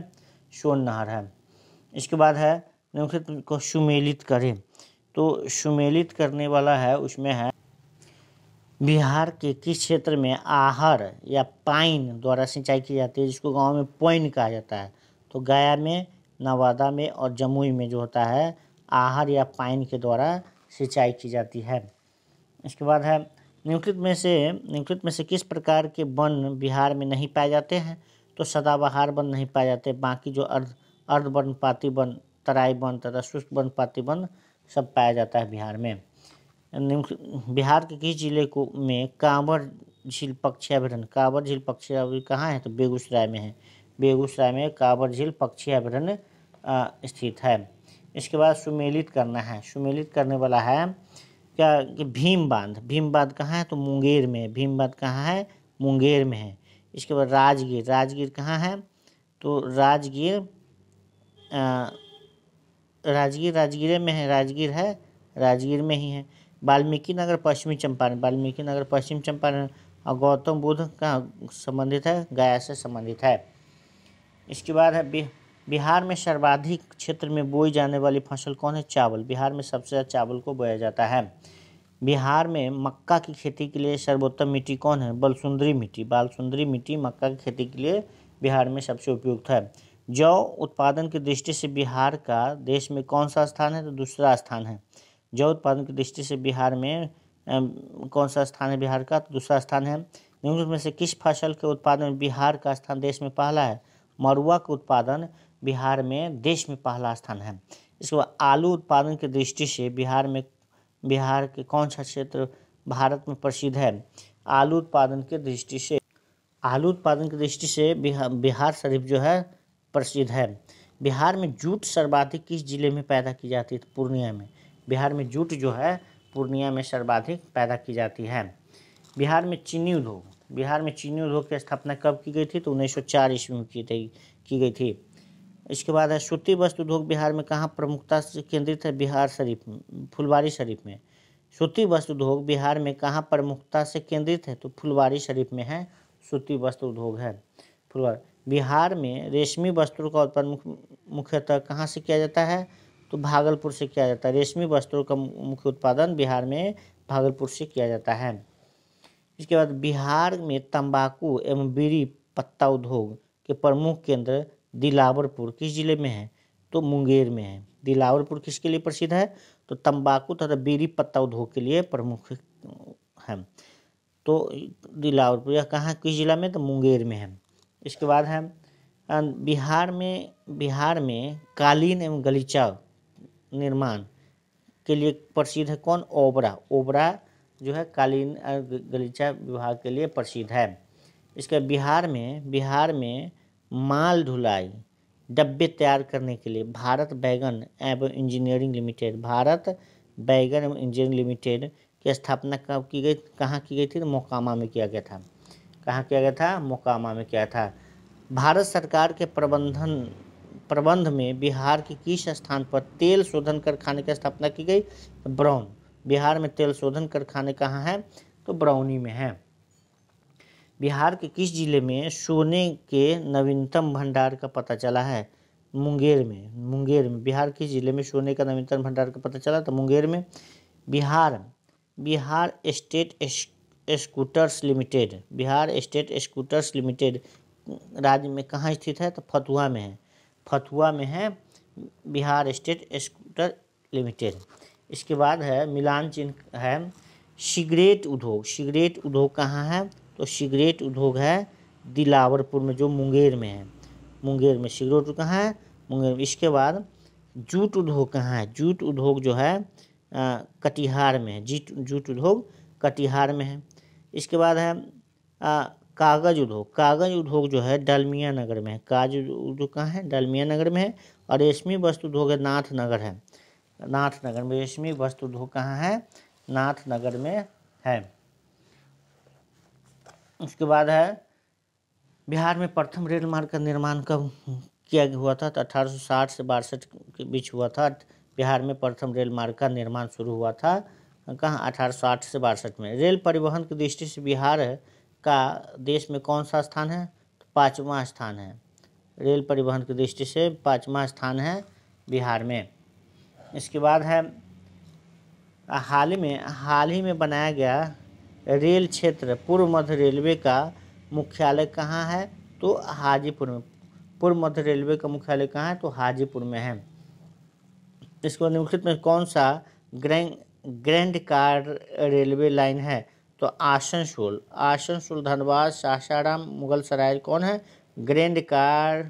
सोन नहर है इसके बाद है निम्नलिखित को सुमेलित करें तो सुमेलित करने वाला है उसमें है बिहार के किस क्षेत्र में आहर या पाइन द्वारा सिंचाई की जाती है जिसको गांव में पोइन कहा जाता है तो गया में नवादा में और जमुई में जो होता है आहर या पाइन के द्वारा सिंचाई की जाती है इसके बाद है निम्नलिखित में से निम्नलिखित में से किस प्रकार के वन बिहार में नहीं पाए जाते हैं तो सदाबहार वन नहीं पाए जाते बाकी जो अर्ध अर्ध वन वन तराई वन तथा शुष्क वन पाती वन सब पाया जाता है बिहार में बिहार के किस जिले को में कांवर झील पक्षी अभ्यारण्य कांवर झील पक्षी अभी कहाँ है तो बेगूसराय में है बेगूसराय में कांवर झील पक्षी अभ्यारण्य स्थित है इसके बाद सुमेलित करना है सुमेलित करने वाला है क्या कि भीम बांध भीम बांध कहाँ है तो मुंगेर में भीम बांध कहाँ है मुंगेर में है इसके बाद राजगीर राजगीर कहाँ है तो राजगीर राजगीर राजगीर में है राजगीर है राजगीर में ही है वाल्मीकि नगर पश्चिमी चंपारण वाल्मीकि नगर पश्चिम चंपारण और गौतम बुद्ध का संबंधित है गया से संबंधित है इसके बाद है बिहार में सर्वाधिक क्षेत्र में बोई जाने वाली फसल कौन है चावल बिहार में सबसे ज़्यादा चावल को बोया जाता है बिहार में मक्का की खेती के लिए सर्वोत्तम मिट्टी कौन है बलसुंदरी मिट्टी बालसुंदरी मिट्टी मक्का की खेती के लिए बिहार में सबसे उपयुक्त है जौ उत्पादन की दृष्टि से बिहार का देश में कौन सा स्थान है तो दूसरा स्थान है जौ उत्पादन की दृष्टि से बिहार में कौन सा स्थान है बिहार का तो दूसरा स्थान है निम्नलिखित में से किस फसल के उत्पादन में बिहार का स्थान देश में पहला है मरुआ का उत्पादन बिहार में देश में पहला स्थान है इसके बाद आलू उत्पादन की दृष्टि से बिहार में बिहार के कौन सा क्षेत्र भारत में प्रसिद्ध है आलू उत्पादन की दृष्टि से आलू उत्पादन की दृष्टि से बिहार बिहार शरीफ जो है प्रसिद्ध है बिहार में जूट सर्वाधिक किस जिले में पैदा की जाती है तो पूर्णिया में बिहार में जूट जो है पूर्णिया में सर्वाधिक पैदा की जाती है बिहार में चीनी उद्योग बिहार में चीनी उद्योग की स्थापना कब की गई थी तो 1904 ईस्वी में की थी की गई थी इसके बाद है सूती वस्त्र उद्योग बिहार में कहाँ प्रमुखता से केंद्रित है बिहार शरीफ फुलवारी शरीफ में सूती वस्त्र उद्योग बिहार में कहाँ प्रमुखता से केंद्रित है तो फुलवारी शरीफ में है सूती वस्त्र उद्योग है फुलवारी बिहार में रेशमी वस्त्रों का उत्पादन मुख्यतः कहाँ से किया जाता है तो भागलपुर से किया जाता है रेशमी वस्त्रों का मुख्य उत्पादन बिहार में भागलपुर से किया जाता है इसके बाद बिहार में तंबाकू एवं बीड़ी पत्ता उद्योग के प्रमुख केंद्र दिलावरपुर किस जिले में है तो मुंगेर में है दिलावरपुर किसके लिए प्रसिद्ध है तो तंबाकू तथा बीड़ी पत्ता उद्योग के लिए प्रमुख है तो दिलावरपुर यह कहाँ किस जिला में तो मुंगेर में है इसके बाद है बिहार में बिहार में कालीन एवं गलीचा निर्माण के लिए प्रसिद्ध है कौन ओबरा ओबरा जो है कालीन गलीचा विभाग के लिए प्रसिद्ध है इसके बिहार में बिहार में माल ढुलाई डब्बे तैयार करने के लिए भारत बैगन एवं इंजीनियरिंग लिमिटेड भारत बैगन एवं इंजीनियरिंग लिमिटेड की स्थापना कब की गई कहाँ की गई थी तो मोकामा में किया गया था कहाँ किया गया था मोकामा में किया था भारत सरकार के प्रबंधन प्रबंध में बिहार के किस स्थान पर तेल शोधन कारखाने की स्थापना की गई तो ब्राउन बिहार में तेल शोधन कारखाने कहाँ हैं तो ब्राउनी में है बिहार के किस जिले में सोने के नवीनतम भंडार का पता चला है मुंगेर में मुंगेर में बिहार किस जिले में सोने का नवीनतम भंडार का पता चला तो मुंगेर में Bihar Bihar state scooters limited Bihar state scooters limited राज्य में कहाँ स्थित है तो फतुहा में है फतुआ में है बिहार स्टेट स्कूटर लिमिटेड इसके बाद है मिलान चिन्ह है सिगरेट उद्योग सिगरेट उद्योग कहाँ है तो सिगरेट उद्योग है दिलावरपुर में जो मुंगेर में है मुंगेर में सिगरेट कहाँ है मुंगेर में इसके बाद जूट उद्योग कहाँ है जूट उद्योग जो है कटिहार में है जीट जूट उद्योग कटिहार में है इसके बाद है कागज़ उद्योग कागज़ उद्योग जो है डालमिया नगर में है काज उद्योग कहाँ है डालमिया नगर में है और रेशमी वस्त्र उद्योग है नाथ नगर है नाथ नगर में रेशमी वस्त्र उद्योग कहाँ है नाथ नगर में है उसके बाद है बिहार में प्रथम रेल मार्ग का निर्माण कब किया हुआ था तो अठारह से बासठ के बीच हुआ था बिहार में प्रथम रेल मार्ग का निर्माण शुरू हुआ था कहाँ अठारह से बासठ में रेल परिवहन की दृष्टि से बिहार है का देश में कौन सा स्थान है तो पाँचवा स्थान है रेल परिवहन की दृष्टि से पाँचवा स्थान है बिहार में इसके बाद है हाल ही में हाल ही में बनाया गया रेल क्षेत्र पूर्व मध्य रेलवे का मुख्यालय कहाँ है तो हाजीपुर में पूर्व मध्य रेलवे का मुख्यालय कहाँ है तो हाजीपुर में है इसको निम्नलिखित में कौन सा ग्रैंड ग्रैंड कार रेलवे लाइन है तो आसनसोल आसनसोल धनबाद सासाराम मुगल सराय कौन है ग्रैंड कार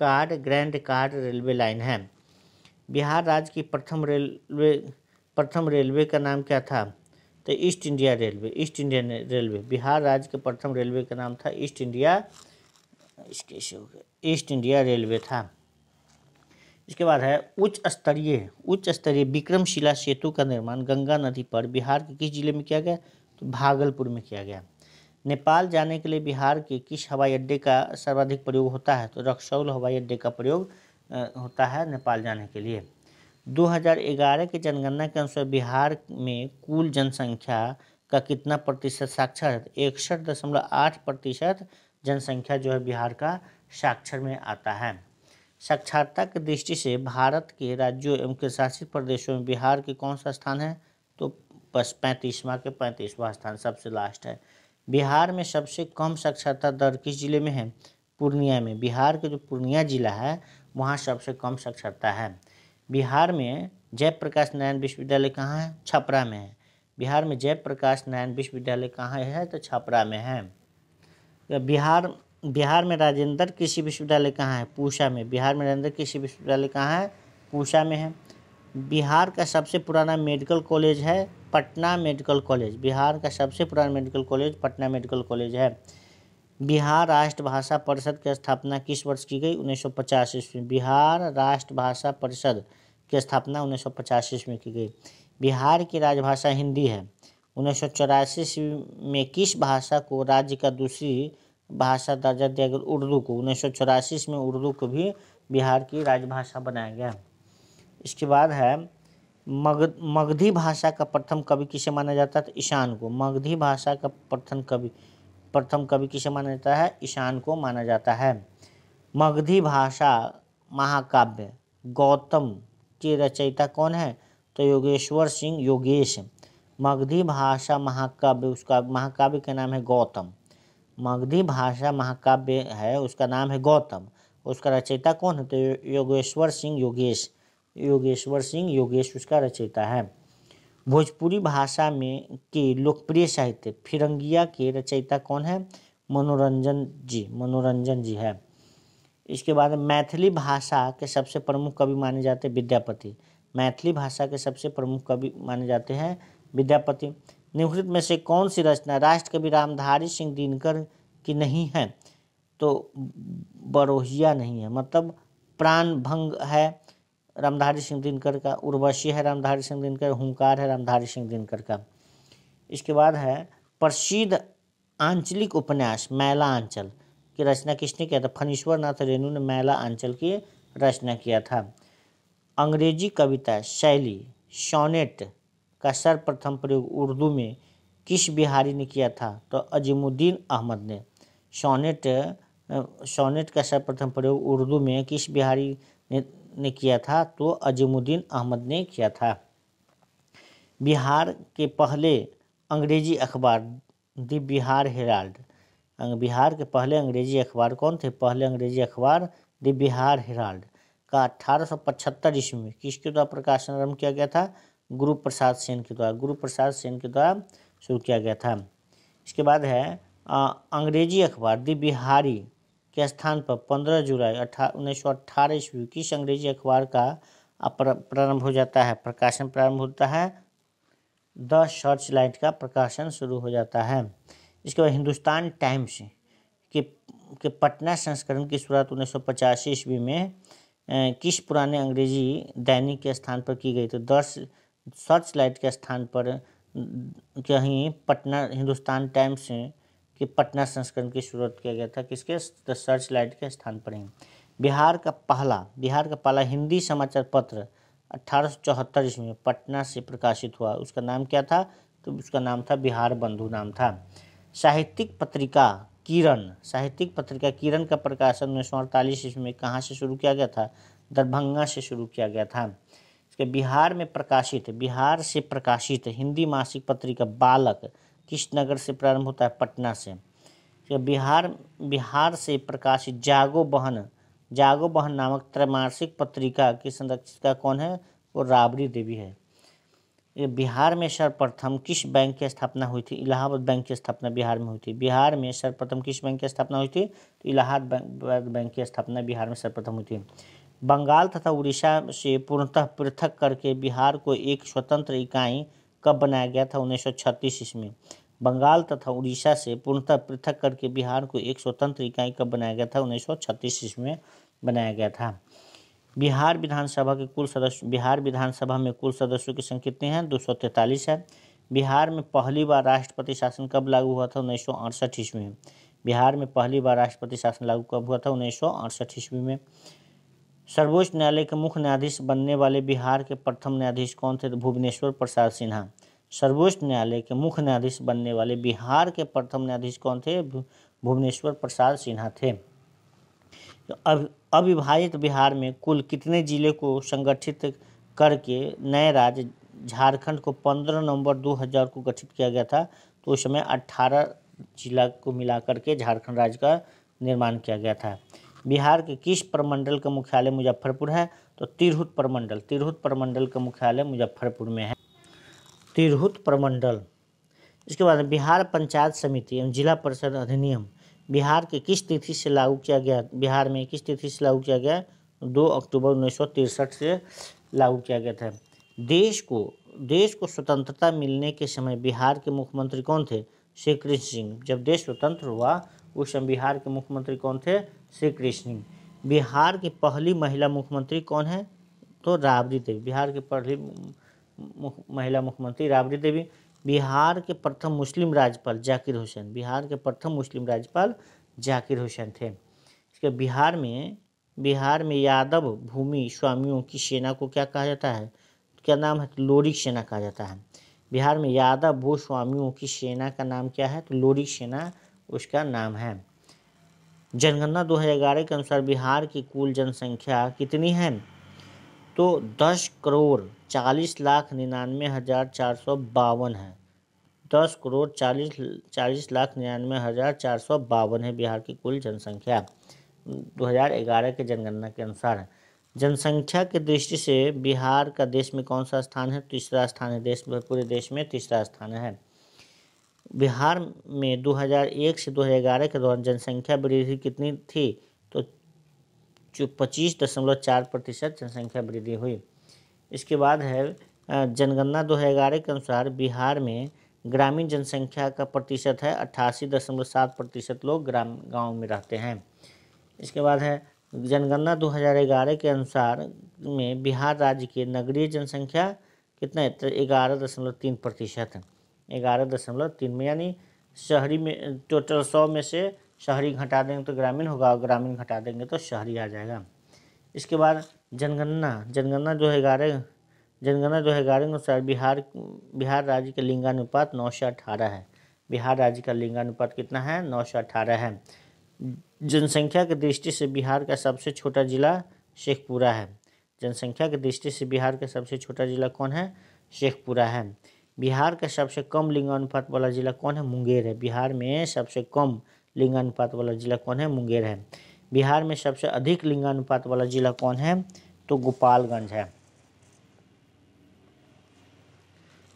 chord grand chord railway line है बिहार राज्य की प्रथम रेलवे प्रथम रेलवे का नाम क्या था तो East India railway East India railway Bihar राज्य के प्रथम रेलवे का नाम था ईस्ट इंडिया इसके हो गया ईस्ट इंडिया रेलवे था इसके बाद है उच्च स्तरीय उच्च स्तरीय विक्रमशिला सेतु का निर्माण गंगा नदी पर बिहार के किस जिले में किया गया तो भागलपुर में किया गया नेपाल जाने के लिए बिहार के किस हवाई अड्डे का सर्वाधिक प्रयोग होता है तो रक्सौल हवाई अड्डे का प्रयोग होता है नेपाल जाने के लिए 2011 के जनगणना के अनुसार बिहार में कुल जनसंख्या का कितना प्रतिशत साक्षर है तो इकसठ दशमलव आठ प्रतिशत जनसंख्या जो है बिहार का साक्षर में आता है साक्षरता की दृष्टि से भारत के राज्यों एवं केंद्रशासित शासित प्रदेशों में बिहार के कौन सा स्थान है तो बस पैंतीसवा के पैंतीसवां स्थान सबसे लास्ट है बिहार में सबसे कम साक्षरता दर किस जिले में है पूर्णिया में बिहार के जो पूर्णिया जिला है वहाँ सबसे कम साक्षरता है बिहार में जयप्रकाश नारायण विश्वविद्यालय कहाँ है छपरा में है बिहार में जयप्रकाश नारायण विश्वविद्यालय कहाँ है तो छपरा में है बिहार बिहार में राजेंद्र कृषि विश्वविद्यालय कहाँ है पूसा में बिहार में राजेंद्र कृषि विश्वविद्यालय कहाँ है पूसा में है बिहार का सबसे पुराना मेडिकल कॉलेज है पटना मेडिकल कॉलेज बिहार का सबसे पुराना medical college Patna medical college है बिहार राष्ट्रभाषा परिषद की स्थापना किस वर्ष की गई 1950 ईस्वी बिहार राष्ट्रभाषा परिषद की स्थापना 1950 ईस्वी की गई बिहार की राजभाषा हिंदी है उन्नीस सौ में किस भाषा को राज्य का दूसरी भाषा दर्जा दिया गया उर्दू को उन्नीस सौ में उर्दू को भी बिहार की राजभाषा बनाया गया इसके बाद है मग मगधी भाषा का प्रथम कवि किसे माना जाता है तो ईशान को मगधी भाषा का प्रथम कवि प्रथम कवि किसे माना जाता है ईशान को माना जाता है मगधी भाषा महाकाव्य गौतम की रचयिता कौन है तो योगेश्वर सिंह योगेश मगधी भाषा महाकाव्य उसका महाकाव्य का नाम है गौतम मगधी भाषा महाकाव्य है उसका नाम है गौतम उसका रचयिता कौन है तो योगेश्वर सिंह योगेश योगेश्वर सिंह योगेश उसका रचयिता है भोजपुरी भाषा में के लोकप्रिय साहित्य फिरंगिया के रचयिता कौन है मनोरंजन जी मनोरंजन जी है इसके बाद मैथिली भाषा के सबसे प्रमुख कवि माने जाते हैं विद्यापति मैथिली भाषा के सबसे प्रमुख कवि माने जाते हैं विद्यापति निवृत्त में से कौन सी रचना राष्ट्रकवि रामधारी सिंह दिनकर की नहीं है तो बरोहिया नहीं है मतलब प्राण भंग है रामधारी सिंह दिनकर का उर्वशी है रामधारी सिंह दिनकर हुंकार है रामधारी सिंह दिनकर का इसके बाद है प्रसिद्ध आंचलिक उपन्यास मैला आंचल की रचना किसने किया था फनीश्वर नाथ रेणु ने मैला आंचल की रचना किया था अंग्रेजी कविता शैली शॉनेट का सर्वप्रथम प्रयोग उर्दू में किस बिहारी ने किया था तो अजीमुद्दीन अहमद ने शॉनेट शॉनेट का सर्वप्रथम प्रयोग उर्दू में किस बिहारी ने ने किया था तो अजीमुद्दीन अहमद ने किया था बिहार के पहले अंग्रेजी अखबार द बिहार हेराल्ड बिहार के पहले अंग्रेजी अखबार कौन थे पहले अंग्रेजी अखबार द बिहार हेराल्ड का अठारह सौ पचहत्तर ईस्वी में किसके द्वारा प्रकाशन आरम्भ किया गया था गुरु प्रसाद सेन के द्वारा गुरु प्रसाद सेन के द्वारा शुरू किया गया था इसके बाद है आ, अंग्रेजी अखबार द बिहारी के स्थान पर 15 जुलाई अठारह उन्नीस सौ अट्ठारह ईस्वी किस अंग्रेजी अखबार का प्रारंभ हो जाता है प्रकाशन प्रारंभ होता है द सर्च लाइट का प्रकाशन शुरू हो जाता है इसके बाद हिंदुस्तान टाइम्स के के पटना संस्करण की शुरुआत उन्नीस सौ पचासी ईस्वी में किस पुराने अंग्रेजी दैनिक के स्थान पर की गई तो दस सर्च लाइट के स्थान पर कहीं पटना हिंदुस्तान टाइम्स कि पटना संस्करण की शुरुआत किया गया था किसके द सर्च लाइट के स्थान पर ही बिहार का पहला बिहार का पहला हिंदी समाचार पत्र अठारह ईस्वी में पटना से प्रकाशित हुआ उसका नाम क्या था तो उसका नाम था बिहार बंधु नाम था साहित्यिक पत्रिका किरण साहित्यिक पत्रिका किरण का प्रकाशन उन्नीस सौ अड़तालीस ईस्वी में कहाँ से शुरू किया गया था दरभंगा से शुरू किया गया था इसके बिहार में प्रकाशित बिहार से प्रकाशित हिंदी मासिक पत्रिका बालक कृष्णनगर से प्रारंभ होता है पटना से बिहार बिहार से प्रकाशित जागो बहन जागो बहन नामक त्रैमासिक पत्रिका की संरक्षिका कौन है वो राबड़ी देवी है ये बिहार में सर्वप्रथम किस बैंक की स्थापना हुई थी इलाहाबाद बैंक की स्थापना बिहार में हुई थी बिहार में सर्वप्रथम किस बैंक की स्थापना हुई थी तो इलाहाबाद बैंक की स्थापना बिहार में सर्वप्रथम हुई थी बंगाल तथा उड़ीसा से पूर्णतः पृथक करके बिहार को एक स्वतंत्र इकाई कब बनाया गया था उन्नीस ईस्वी बंगाल तथा उड़ीसा से पूर्णतः पृथक करके बिहार को एक स्वतंत्र इकाई कब बनाया गया था उन्नीस ईस्वी में बनाया गया था बिहार विधानसभा के कुल सदस्य बिहार विधानसभा में कुल सदस्यों की संख्या कितनी है दो है बिहार में पहली बार राष्ट्रपति शासन कब लागू हुआ था उन्नीस सौ ईस्वी में बिहार में पहली बार राष्ट्रपति शासन लागू कब हुआ था उन्नीस सौ ईस्वी में सर्वोच्च न्यायालय के मुख्य न्यायाधीश बनने वाले बिहार के प्रथम न्यायाधीश कौन थे तो भुवनेश्वर प्रसाद सिन्हा सर्वोच्च न्यायालय के मुख्य न्यायाधीश बनने वाले बिहार के प्रथम न्यायाधीश कौन थे भुवनेश्वर प्रसाद सिन्हा थे तो अब अविभाजित बिहार में कुल कितने जिले को संगठित करके नए राज्य झारखंड को 15 नवंबर 2000 को गठित किया गया था तो उस समय 18 जिला को मिलाकर के झारखंड राज्य का निर्माण किया गया था बिहार के किस प्रमंडल का मुख्यालय मुजफ्फरपुर है तो तिरहुत प्रमंडल तिरहुत प्रमंडल का मुख्यालय मुजफ्फरपुर में है तिरहुत प्रमंडल इसके बाद बिहार पंचायत समिति एवं जिला परिषद अधिनियम बिहार के किस तिथि से लागू किया गया बिहार में किस तिथि से लागू किया गया दो अक्टूबर उन्नीस से लागू किया गया था देश को देश को स्वतंत्रता मिलने के समय बिहार के मुख्यमंत्री कौन थे श्री कृष्ण सिंह जब देश स्वतंत्र हुआ उस समय बिहार के मुख्यमंत्री कौन थे श्री कृष्ण बिहार की पहली महिला मुख्यमंत्री कौन है तो राबड़ी देवी बिहार की पहली मुख, महिला मुख्यमंत्री राबड़ी देवी बिहार के प्रथम मुस्लिम राज्यपाल जाकिर हुसैन बिहार के प्रथम मुस्लिम राज्यपाल जाकिर हुसैन थे इसके बिहार में बिहार में यादव भूमि स्वामियों की सेना को क्या कहा जाता है क्या नाम है तो लोरिक सेना कहा जाता है बिहार में यादव भू स्वामियों की सेना का नाम क्या है तो लोरिक सेना उसका नाम है जनगणना 2011 के अनुसार बिहार की कुल जनसंख्या कितनी है तो 10 करोड़ 40 लाख निन्यानवे हज़ार चार सौ बावन है दस करोड़ चालीस चालीस लाख निन्यानवे हज़ार चार सौ बावन है बिहार की कुल जनसंख्या 2011 के जनगणना के अनुसार जनसंख्या के दृष्टि से बिहार का देश में कौन सा स्थान है तीसरा स्थान है देश पूरे देश में तीसरा स्थान है बिहार में 2001 से 2011 के दौरान जनसंख्या वृद्धि कितनी थी तो जो पच्चीस दशमलव चार प्रतिशत जनसंख्या वृद्धि हुई इसके बाद है जनगणना 2011 के अनुसार बिहार में ग्रामीण जनसंख्या का प्रतिशत है अट्ठासी दशमलव सात प्रतिशत लोग ग्राम गांव में रहते हैं इसके बाद है जनगणना 2011 के अनुसार में बिहार राज्य की नगरीय जनसंख्या कितना है तो ग्यारह दशमलव तीन प्रतिशत है ग्यारह दशमलव तीन में यानी शहरी में टोटल सौ में से शहरी घटा देंगे तो ग्रामीण होगा और ग्रामीण घटा देंगे तो शहरी आ जाएगा इसके बाद जनगणना जनगणना जो है ग्यारह जनगणना जो है ग्यारह अनुसार बिहार बिहार राज्य का लिंगानुपात नौ सौ अठारह है बिहार राज्य का लिंगानुपात कितना है नौ सौ अठारह है जनसंख्या की दृष्टि से बिहार का सबसे छोटा जिला शेखपुरा है जनसंख्या की दृष्टि से बिहार का सबसे छोटा जिला कौन है शेखपुरा है बिहार का सबसे कम लिंगानुपात वाला जिला कौन है मुंगेर है बिहार में सबसे कम लिंगानुपात वाला जिला कौन है मुंगेर है बिहार में सबसे अधिक लिंगानुपात वाला जिला कौन है तो गोपालगंज है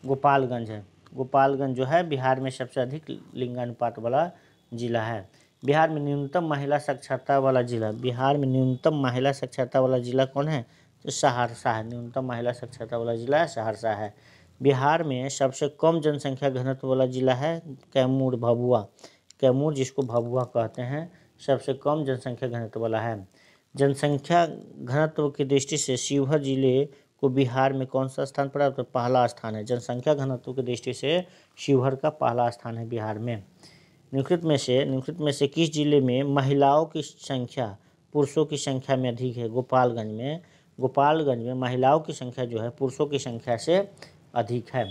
गोपालगंज है गोपालगंज जो है बिहार में सबसे अधिक लिंगानुपात वाला जिला है बिहार में न्यूनतम महिला साक्षरता वाला जिला बिहार में न्यूनतम महिला साक्षरता वाला जिला कौन है तो सहरसा है न्यूनतम महिला साक्षरता वाला जिला सहरसा है बिहार में सबसे कम जनसंख्या घनत्व वाला जिला है कैमूर भभुआ कैमूर जिसको भभुआ कहते हैं सबसे कम जनसंख्या घनत्व वाला है जनसंख्या घनत्व की दृष्टि से शिवहर जिले को बिहार में कौन सा स्थान पड़ा तो पहला स्थान है जनसंख्या घनत्व की दृष्टि से शिवहर का पहला स्थान है बिहार में निम्नलिखित में से निम्नलिखित में से किस जिले में महिलाओं की संख्या पुरुषों की संख्या में अधिक है गोपालगंज में गोपालगंज में महिलाओं की संख्या जो है पुरुषों की संख्या से अधिक है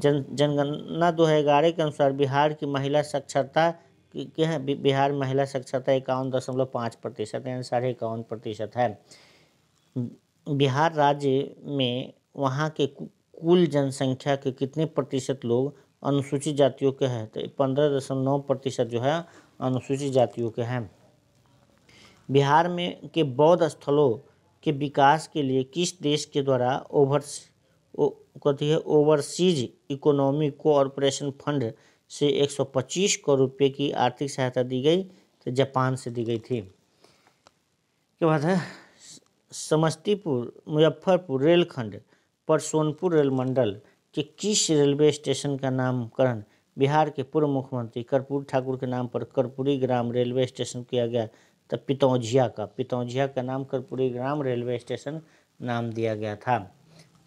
जन जनगणना दो हज़ार ग्यारह के अनुसार बिहार की महिला साक्षरता के बिहार महिला साक्षरता इक्यावन दशमलव पाँच प्रतिशत यानी साढ़े इक्यावन प्रतिशत है बिहार राज्य में वहाँ के कुल जनसंख्या के कितने प्रतिशत लोग अनुसूचित जातियों के हैं तो पंद्रह दशमलव नौ प्रतिशत जो है अनुसूचित जातियों के हैं बिहार में के बौद्ध स्थलों के विकास के लिए किस देश के द्वारा ओवर कहती है ओवरसीज इकोनॉमी कोऑपरेशन फंड से 125 करोड़ रुपये की आर्थिक सहायता दी गई तो जापान से दी गई थी के बाद है समस्तीपुर मुजफ्फरपुर रेलखंड पर सोनपुर रेल मंडल के किस रेलवे स्टेशन का नामकरण बिहार के पूर्व मुख्यमंत्री कर्पूर ठाकुर के नाम पर कर्पूरी ग्राम रेलवे स्टेशन किया गया तब तो पितौझिया का पितौझिया का नाम कर्पूरी ग्राम रेलवे स्टेशन नाम दिया गया था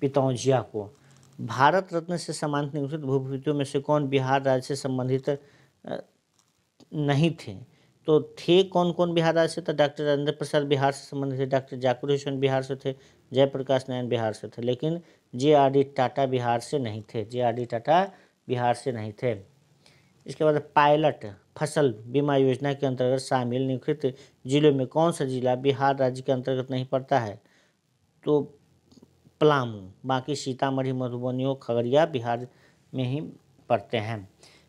पितौंजिया को भारत रत्न से सम्मानित निम्नलिखित भूपतियों में से कौन बिहार राज्य से संबंधित नहीं थे तो थे कौन कौन बिहार राज्य से था तो डॉक्टर राजेंद्र प्रसाद बिहार से संबंधित थे डॉक्टर जाकुर हुसैन बिहार से थे जयप्रकाश नारायण बिहार से थे लेकिन J R D Tata Bihar से नहीं थे J R D Tata Bihar से नहीं थे इसके बाद पायलट फसल बीमा योजना के अंतर्गत शामिल निम्नलिखित जिलों में कौन सा जिला बिहार राज्य के अंतर्गत नहीं पड़ता है तो पलामू बाकी सीतामढ़ी मधुबनी और खगड़िया बिहार में ही पड़ते हैं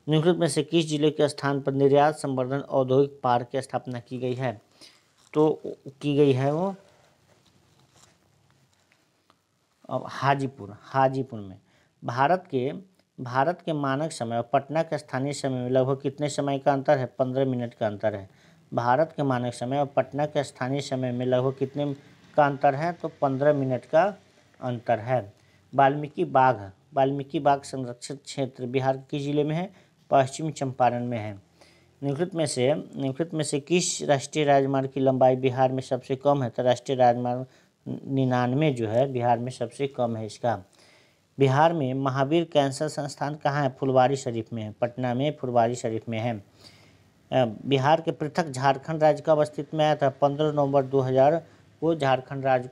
निम्नलिखित में से किस जिले के स्थान पर निर्यात संवर्धन औद्योगिक पार्क की स्थापना की गई है तो की गई है वो अब हाजीपुर हाजीपुर में भारत के भारत के मानक समय और पटना के स्थानीय समय में लगभग कितने समय का अंतर है पंद्रह मिनट का अंतर है भारत के मानक समय और पटना के स्थानीय समय में लगभग कितने का अंतर है तो पंद्रह मिनट का अंतर है वाल्मीकि बाघ वाल्मीकि बाघ संरक्षित क्षेत्र बिहार के जिले में है पश्चिम चंपारण में है निम्नलिखित में से निम्नलिखित में से किस राष्ट्रीय राजमार्ग की लंबाई बिहार में सबसे कम है तो राष्ट्रीय राजमार्ग निन्यानवे जो है बिहार में सबसे कम है इसका बिहार में महावीर कैंसर संस्थान कहाँ है फुलवारी शरीफ में है पटना में फुलवारी शरीफ में है बिहार के पृथक झारखंड राज्य कब अस्तित्व में आया था पंद्रह नवंबर हज़ार को झारखंड राज्य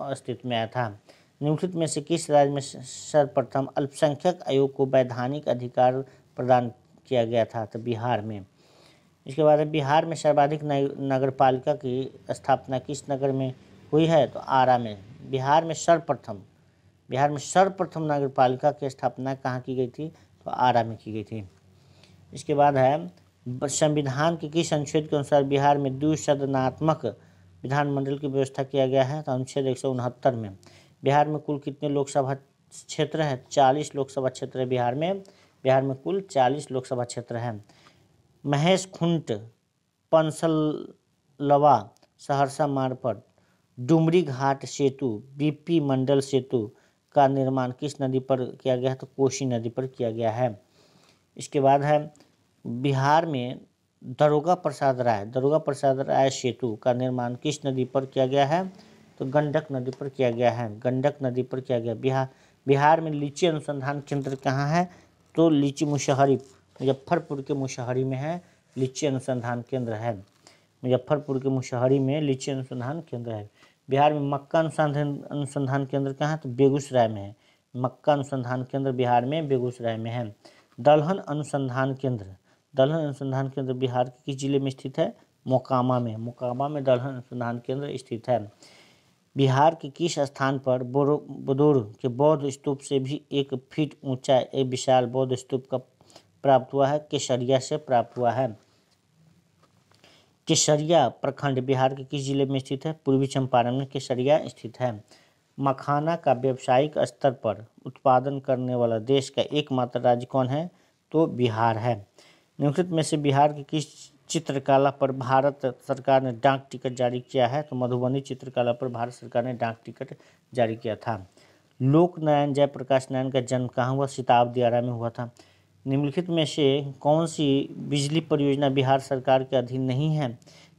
अस्तित्व में आया था निम्नलिखित में से किस राज्य में सर्वप्रथम अल्पसंख्यक आयोग को वैधानिक अधिकार प्रदान किया गया था तो बिहार में इसके बाद बिहार में सर्वाधिक नगर पालिका की स्थापना किस नगर में हुई है तो आरा में बिहार में सर्वप्रथम बिहार में सर्वप्रथम नगर पालिका की स्थापना कहाँ की गई थी तो आरा में की गई थी इसके बाद है संविधान के किस अनुच्छेद के अनुसार बिहार में द्विसदनात्मक विधानमंडल की व्यवस्था किया गया है तो अनुच्छेद एक में बिहार में कुल कितने लोकसभा क्षेत्र हैं चालीस लोकसभा क्षेत्र है बिहार में बिहार में कुल चालीस लोकसभा क्षेत्र हैं महेश खुंट पंसलवा सहरसा पर डुमरी घाट सेतु बीपी मंडल सेतु का निर्माण किस नदी पर किया गया है तो कोशी नदी पर किया गया है इसके बाद है बिहार में दरोगा प्रसाद राय दरोगा प्रसाद राय सेतु का निर्माण किस नदी पर किया गया है तो गंडक नदी पर किया गया है गंडक नदी पर किया गया बिहार बिहार में लीची अनुसंधान केंद्र कहाँ है तो लीची मुशहरी मुजफ्फरपुर के मुशहरी में है लीची अनुसंधान केंद्र है मुजफ्फरपुर के मुशहरी में लीची अनुसंधान केंद्र है बिहार में मक्का अनुसंधान अनुसंधान केंद्र कहाँ है तो बेगूसराय में है मक्का अनुसंधान केंद्र बिहार में बेगूसराय में है दलहन अनुसंधान केंद्र दलहन अनुसंधान केंद्र बिहार के किस जिले में स्थित है मोकामा में मोकामा में दलहन अनुसंधान केंद्र स्थित है बिहार के किस स्थान पर बोदुर के बौद्ध स्तूप से भी एक फीट ऊंचा एक विशाल बौद्ध स्तूप का प्राप्त हुआ है केसरिया से प्राप्त हुआ है केसरिया प्रखंड बिहार के किस जिले में स्थित है पूर्वी चंपारण में केसरिया स्थित है मखाना का व्यावसायिक स्तर पर उत्पादन करने वाला देश का एकमात्र राज्य कौन है तो बिहार है निम्नलिखित में से बिहार के किस चित्रकला पर भारत सरकार ने डाक टिकट जारी किया है तो मधुबनी चित्रकला पर भारत सरकार ने डाक टिकट जारी किया था लोक नारायण जयप्रकाश नारायण का जन्म कहाँ हुआ शताब्दी आरा में हुआ था निम्नलिखित में से कौन सी बिजली परियोजना बिहार सरकार के अधीन नहीं है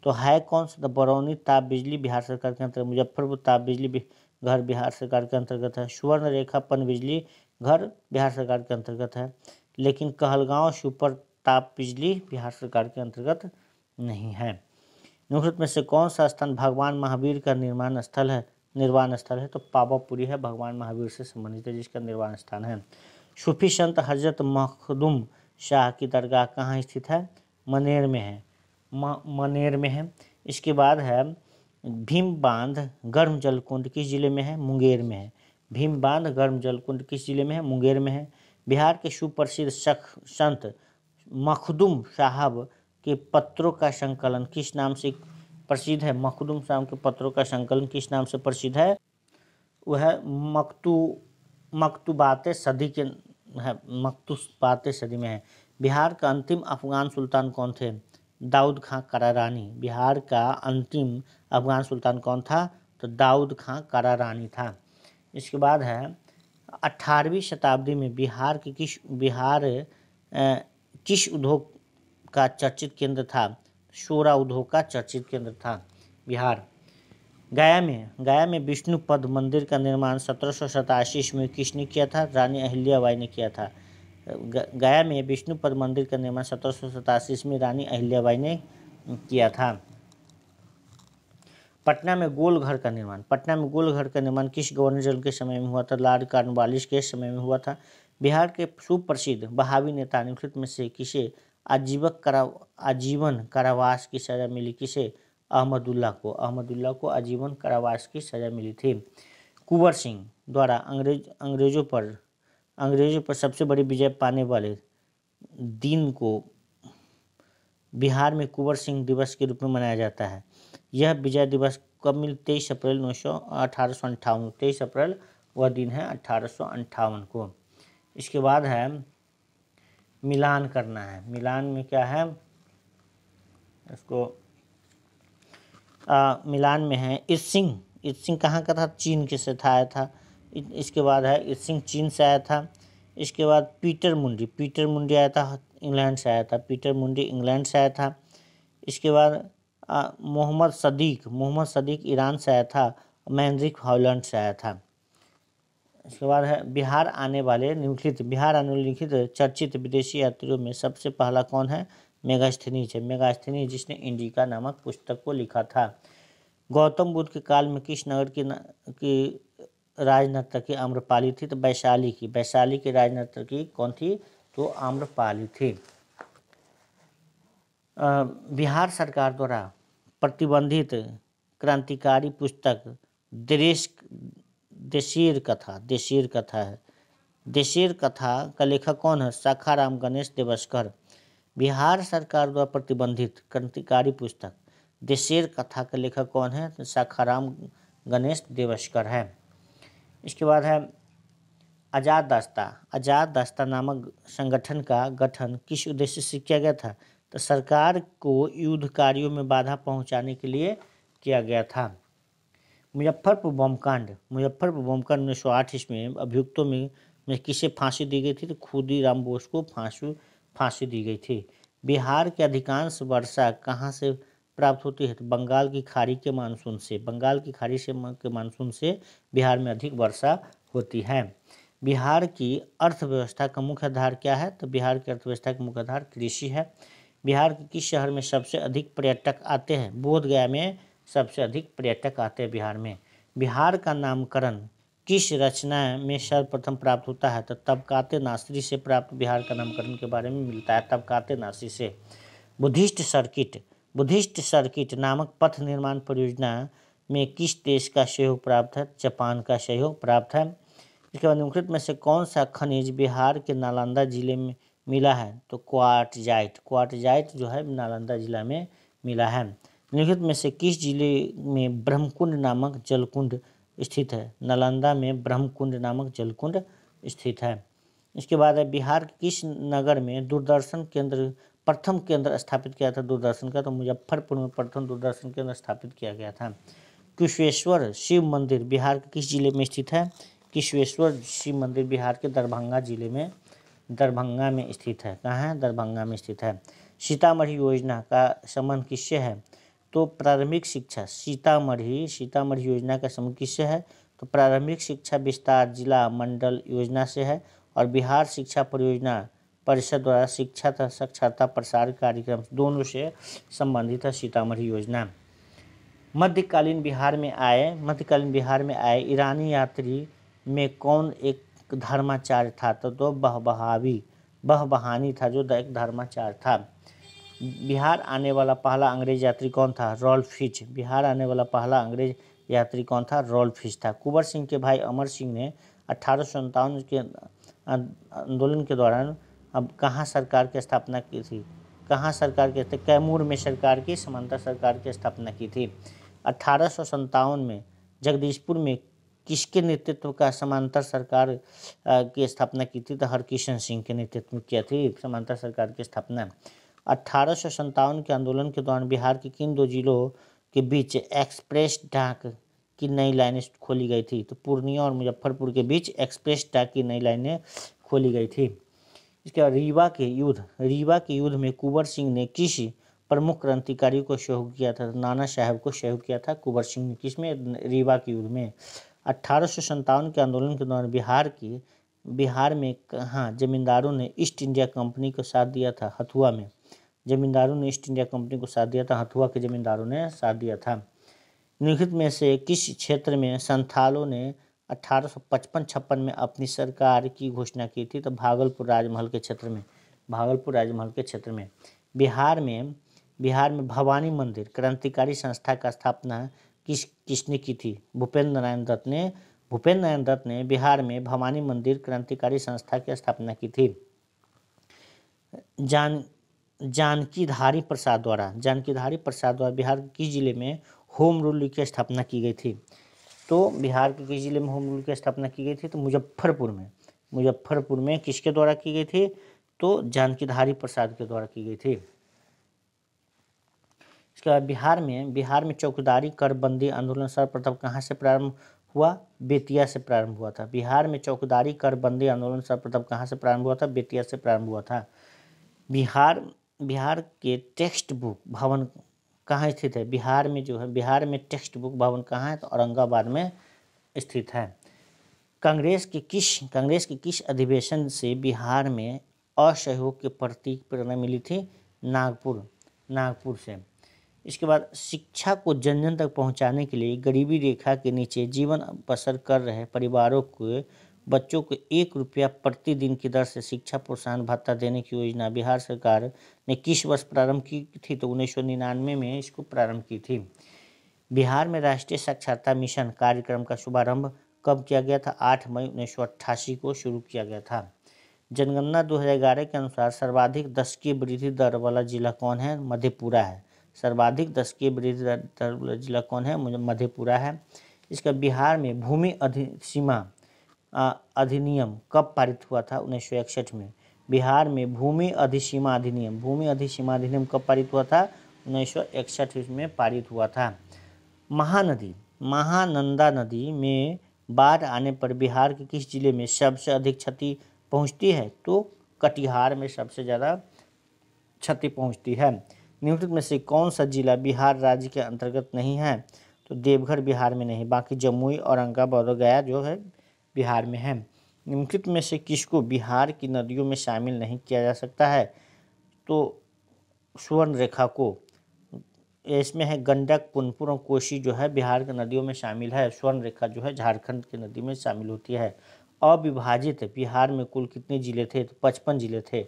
तो है कौन सा तो बरौनी ताप बिजली बिहार सरकार के अंतर्गत मुजफ्फरपुर ताप बिजली घर बिहार सरकार के अंतर्गत है सुवर्ण रेखा पन बिजली घर बिहार सरकार के अंतर्गत है लेकिन कहलगांव सुपर ताप बिजली बिहार सरकार के अंतर्गत नहीं है निम्नलिखित में से कौन सा स्थान भगवान महावीर का निर्माण स्थल है निर्वाण स्थल है तो पावापुरी है भगवान महावीर से संबंधित है जिसका निर्वाण स्थान है सूफी संत हजरत मखदुम शाह की दरगाह कहाँ स्थित है मनेर में है म, मनेर में है इसके बाद है भीम बांध गर्म जल कुंड किस जिले में है मुंगेर में है भीम बांध गर्म जल कुंड किस जिले में है मुंगेर में है बिहार के सुप्रसिद्ध शख संत मखदुम साहब के पत्रों का संकलन किस नाम से प्रसिद्ध है मखदुम साहब के पत्रों का संकलन किस नाम से प्रसिद्ध है वह मकतू मकतूबात सदी के है मकतूबात सदी में है बिहार का अंतिम अफगान सुल्तान कौन थे दाऊद खां करारानी बिहार का अंतिम अफगान सुल्तान कौन था तो दाऊद खां करारानी था इसके बाद है अट्ठारहवीं शताब्दी में बिहार की किस बिहार जिस उद्योग का चर्चित केंद्र था शोरा उद्योग का चर्चित केंद्र था बिहार गया में गया में विष्णु पद मंदिर का निर्माण सत्रह सौ सतासी में किसने किया था रानी अहिल्याबाई ने किया था गया में विष्णु पद मंदिर का निर्माण सत्रह सौ सतासी में रानी अहिल्याबाई ने किया था पटना में गोलघर का निर्माण पटना में गोलघर का निर्माण किस गवर्नर जनरल के समय में हुआ था लॉर्ड कार्नवालिस के समय में हुआ था बिहार के सुप्रसिद्ध बहावी नेता निम्नलिखित में से किसे आजीवक करा आजीवन कारावास की सज़ा मिली किसे अहमदुल्ला को अहमदुल्ला को आजीवन कारावास की सज़ा मिली थी कुंवर सिंह द्वारा अंग्रेज अंग्रेजों पर अंग्रेजों पर सबसे बड़ी विजय पाने वाले दिन को बिहार में कुंवर सिंह दिवस के रूप में मनाया जाता है यह विजय दिवस कब मिल तेईस अप्रैल उन्नीस सौ अठारह सौ अंठावन तेईस अप्रैल वह दिन है अठारह सौ अंठावन को इसके बाद है मिलान करना है मिलान में क्या है इसको आ, मिलान में है इत सिंह इत सिंह कहाँ का था चीन के से था आया था इसके बाद है इत सिंह चीन से आया था इसके बाद पीटर मुंडी पीटर मुंडी आया था इंग्लैंड से आया था पीटर मुंडी इंग्लैंड से आया था इसके बाद मोहम्मद सदीक मोहम्मद सदीक ईरान से आया था मैनरिक हॉलैंड से आया था उसके बाद है बिहार आने वाले निम्नलिखित बिहार आने वाले निम्नलिखित चर्चित विदेशी यात्रियों में सबसे पहला कौन है मेगास्थनीज है मेगास्थनीज जिसने इंडिका नामक पुस्तक को लिखा था गौतम बुद्ध के काल में किस नगर की, न, की की आम्रपाली थी तो वैशाली की वैशाली की की कौन थी तो आम्रपाली थी बिहार सरकार द्वारा प्रतिबंधित क्रांतिकारी पुस्तक देश देशीर कथा देशीर कथा है देशीर कथा का लेखक कौन है राम गणेश देवस्कर बिहार सरकार द्वारा प्रतिबंधित क्रांतिकारी पुस्तक देशीर कथा का लेखक कौन है तो राम गणेश देवस्कर है इसके बाद है आज़ाद दास्ता आज़ाद दास्ता नामक संगठन का गठन किस उद्देश्य से किया गया था तो सरकार को युद्ध कार्यों में बाधा पहुंचाने के लिए किया गया था मुजफ्फरपुर बॉम्बकांड मुजफ्फरपुर बॉम्बकांड उन्नीस सौ आठ ईस्वी में अभियुक्तों में में किसे फांसी दी गई थी तो खुदी राम बोस को फांसी फांसी दी गई थी बिहार के अधिकांश वर्षा कहाँ से प्राप्त होती है तो बंगाल की खाड़ी के मानसून से बंगाल की खाड़ी से के मानसून से बिहार में अधिक वर्षा होती है बिहार की अर्थव्यवस्था का मुख्य आधार क्या है तो बिहार की अर्थव्यवस्था का मुख्य आधार कृषि है बिहार के किस शहर में सबसे अधिक पर्यटक आते हैं बोधगया में सबसे अधिक पर्यटक आते हैं बिहार में बिहार का नामकरण किस रचना में सर्वप्रथम प्राप्त होता है तो तबकाते नासरी से प्राप्त बिहार का नामकरण के बारे में मिलता है तबकाते नासरी से बुद्धिस्ट सर्किट बुद्धिस्ट सर्किट नामक पथ निर्माण परियोजना में किस देश का सहयोग प्राप्त है जापान का सहयोग प्राप्त है इसके बाद निम्नलिखित में से कौन सा खनिज बिहार के नालंदा जिले में मिला है तो क्वाट जाइट जो है नालंदा जिला में मिला है निम्नलिखित में से किस जिले में ब्रह्मकुंड नामक जलकुंड स्थित है नालंदा में ब्रह्मकुंड नामक जलकुंड स्थित है इसके बाद है बिहार के किस नगर में दूरदर्शन केंद्र प्रथम केंद्र स्थापित किया था दूरदर्शन का तो मुजफ्फरपुर में प्रथम दूरदर्शन केंद्र स्थापित किया गया था कुशेश्वर शिव मंदिर बिहार के किस जिले में स्थित है किश्वेश्वर शिव मंदिर बिहार के दरभंगा जिले में दरभंगा में स्थित है कहाँ है दरभंगा में स्थित है सीतामढ़ी योजना का संबंध किससे है तो प्रारंभिक शिक्षा सीतामढ़ी सीतामढ़ी योजना का समूह किससे है तो प्रारंभिक शिक्षा विस्तार जिला मंडल योजना से है और बिहार शिक्षा परियोजना परिषद द्वारा शिक्षा तथा साक्षरता प्रसार कार्यक्रम दोनों से संबंधित है सीतामढ़ी योजना मध्यकालीन बिहार में आए मध्यकालीन बिहार में आए ईरानी यात्री में कौन एक धर्माचार्य था तो दो बहबहावी बहबहानी था जो एक धर्माचार्य था बिहार आने वाला पहला अंग्रेज यात्री कौन था रॉल फिच बिहार आने वाला पहला अंग्रेज यात्री कौन था रॉल फिच था कुंवर सिंह के भाई अमर सिंह ने अठारह के आंदोलन के दौरान अब कहाँ सरकार की स्थापना की थी कहाँ सरकार की कैमूर में सरकार की समांतर सरकार की स्थापना की थी अठारह में जगदीशपुर में किसके नेतृत्व का समांतर सरकार की स्थापना की थी तो हरकिशन सिंह के नेतृत्व में किया थी समांतर सरकार की स्थापना अट्ठारह के आंदोलन के दौरान बिहार के किन दो जिलों के बीच एक्सप्रेस डाक की नई लाइनें खोली गई थी तो पूर्णिया और मुजफ्फरपुर के बीच एक्सप्रेस डाक की नई लाइनें खोली गई थी इसके बाद रीवा के युद्ध रीवा के युद्ध में कुंवर सिंह ने किस प्रमुख क्रांतिकारी को सहयोग किया था नाना साहब को सहयोग किया था कुंवर सिंह ने किस में रीवा के युद्ध में अट्ठारह के आंदोलन के दौरान बिहार की बिहार में हाँ जमींदारों ने ईस्ट इंडिया कंपनी को साथ दिया था हथुआ में जमींदारों ने ईस्ट इंडिया कंपनी को साथ दिया था हथुआ के जमींदारों ने साथ दिया था निम्नलिखित में से किस क्षेत्र में संथालों ने अठारह सौ पचपन छप्पन में अपनी सरकार की घोषणा की थी तो भागलपुर राजमहल के क्षेत्र में भागलपुर राजमहल के क्षेत्र में बिहार में बिहार में भवानी मंदिर क्रांतिकारी संस्था का स्थापना किस किसने की थी भूपेंद्र नारायण दत्त ने भूपेंद्र नारायण दत्त ने बिहार में भवानी मंदिर क्रांतिकारी संस्था की स्थापना की थी जान जानकीधारी प्रसाद द्वारा जानकीधारी प्रसाद द्वारा बिहार के जिले में होम रूल लीग की स्थापना की गई थी तो बिहार के किस जिले में होम रूल की स्थापना की गई थी तो मुजफ्फरपुर में मुजफ्फरपुर में किसके द्वारा की गई थी तो जानकीधारी प्रसाद के द्वारा की गई थी इसके बाद बिहार में बिहार में चौकीदारी कर बंदी आंदोलन सर्वप्रथम कहाँ से प्रारंभ हुआ बेतिया से प्रारंभ हुआ था बिहार में चौकीदारी कर बंदी आंदोलन सर्वप्रथम कहाँ से प्रारंभ हुआ था बेतिया से प्रारंभ हुआ था बिहार बिहार के टेक्स्ट बुक भवन कहाँ स्थित है बिहार में जो है बिहार में टेक्स्ट बुक भवन कहाँ है तो औरंगाबाद में स्थित है कांग्रेस के किस कांग्रेस के किस अधिवेशन से बिहार में असहयोग के प्रति प्रेरणा मिली थी नागपुर नागपुर से इसके बाद शिक्षा को जन जन तक पहुंचाने के लिए गरीबी रेखा के नीचे जीवन बसर कर रहे परिवारों को बच्चों को एक रुपया प्रतिदिन की दर से शिक्षा प्रोत्साहन भत्ता देने की योजना बिहार सरकार इक्कीस वर्ष प्रारंभ की थी तो उन्नीस में इसको प्रारंभ की थी बिहार में राष्ट्रीय साक्षरता मिशन कार्यक्रम का शुभारंभ कब किया गया था आठ मई उन्नीस को शुरू किया गया था जनगणना 2011 के अनुसार सर्वाधिक दशकीय वृद्धि दर वाला जिला कौन है मधेपुरा है सर्वाधिक दशकीय वृद्धि दर वाला जिला कौन है मधेपुरा है इसका बिहार में भूमि अधि सीमा अधिनियम कब पारित हुआ था उन्नीस में बिहार में भूमि अधिसीमा अधिनियम भूमि अधिसीमा अधिनियम कब पारित हुआ था उन्नीस सौ में पारित हुआ था महानदी महानंदा नदी में बाढ़ आने पर बिहार के किस जिले में सबसे अधिक क्षति पहुंचती है तो कटिहार में सबसे ज़्यादा क्षति पहुंचती है निम्नलिखित में से कौन सा जिला बिहार राज्य के अंतर्गत नहीं है तो देवघर बिहार में नहीं बाकी जमुई औरंगाबाद और गया जो है बिहार में है निम्नलिखित में से किसको बिहार की नदियों में शामिल नहीं किया जा सकता है तो सुवर्ण रेखा को इसमें है गंडक पुनपुर और कोशी जो है बिहार की नदियों में शामिल है स्वर्ण रेखा जो है झारखंड के नदी में शामिल होती है अविभाजित बिहार में कुल कितने जिले थे तो पचपन जिले थे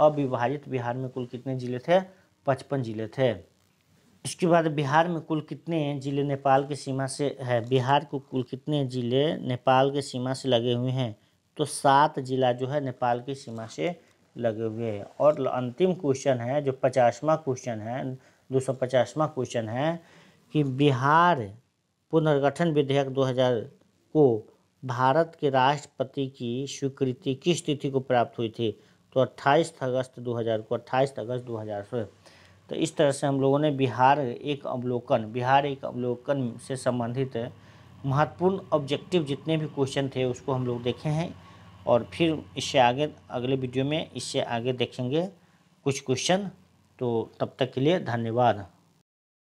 अविभाजित बिहार में कुल कितने जिले थे पचपन जिले थे इसके बाद बिहार में कुल कितने जिले नेपाल की सीमा से है बिहार को कुल कितने जिले नेपाल के सीमा से लगे हुए हैं तो सात जिला जो है नेपाल की सीमा से लगे हुए हैं और अंतिम क्वेश्चन है जो पचासवा क्वेश्चन है दो सौ पचासवा क्वेश्चन है कि बिहार पुनर्गठन विधेयक 2000 को भारत के राष्ट्रपति की स्वीकृति किस तिथि को प्राप्त हुई थी तो 28 अगस्त 2000 को 28 अगस्त 2000 से तो इस तरह से हम लोगों ने बिहार एक अवलोकन बिहार एक अवलोकन से संबंधित महत्वपूर्ण ऑब्जेक्टिव जितने भी क्वेश्चन थे उसको हम लोग देखे हैं और फिर इससे आगे अगले वीडियो में इससे आगे देखेंगे कुछ क्वेश्चन तो तब तक के लिए धन्यवाद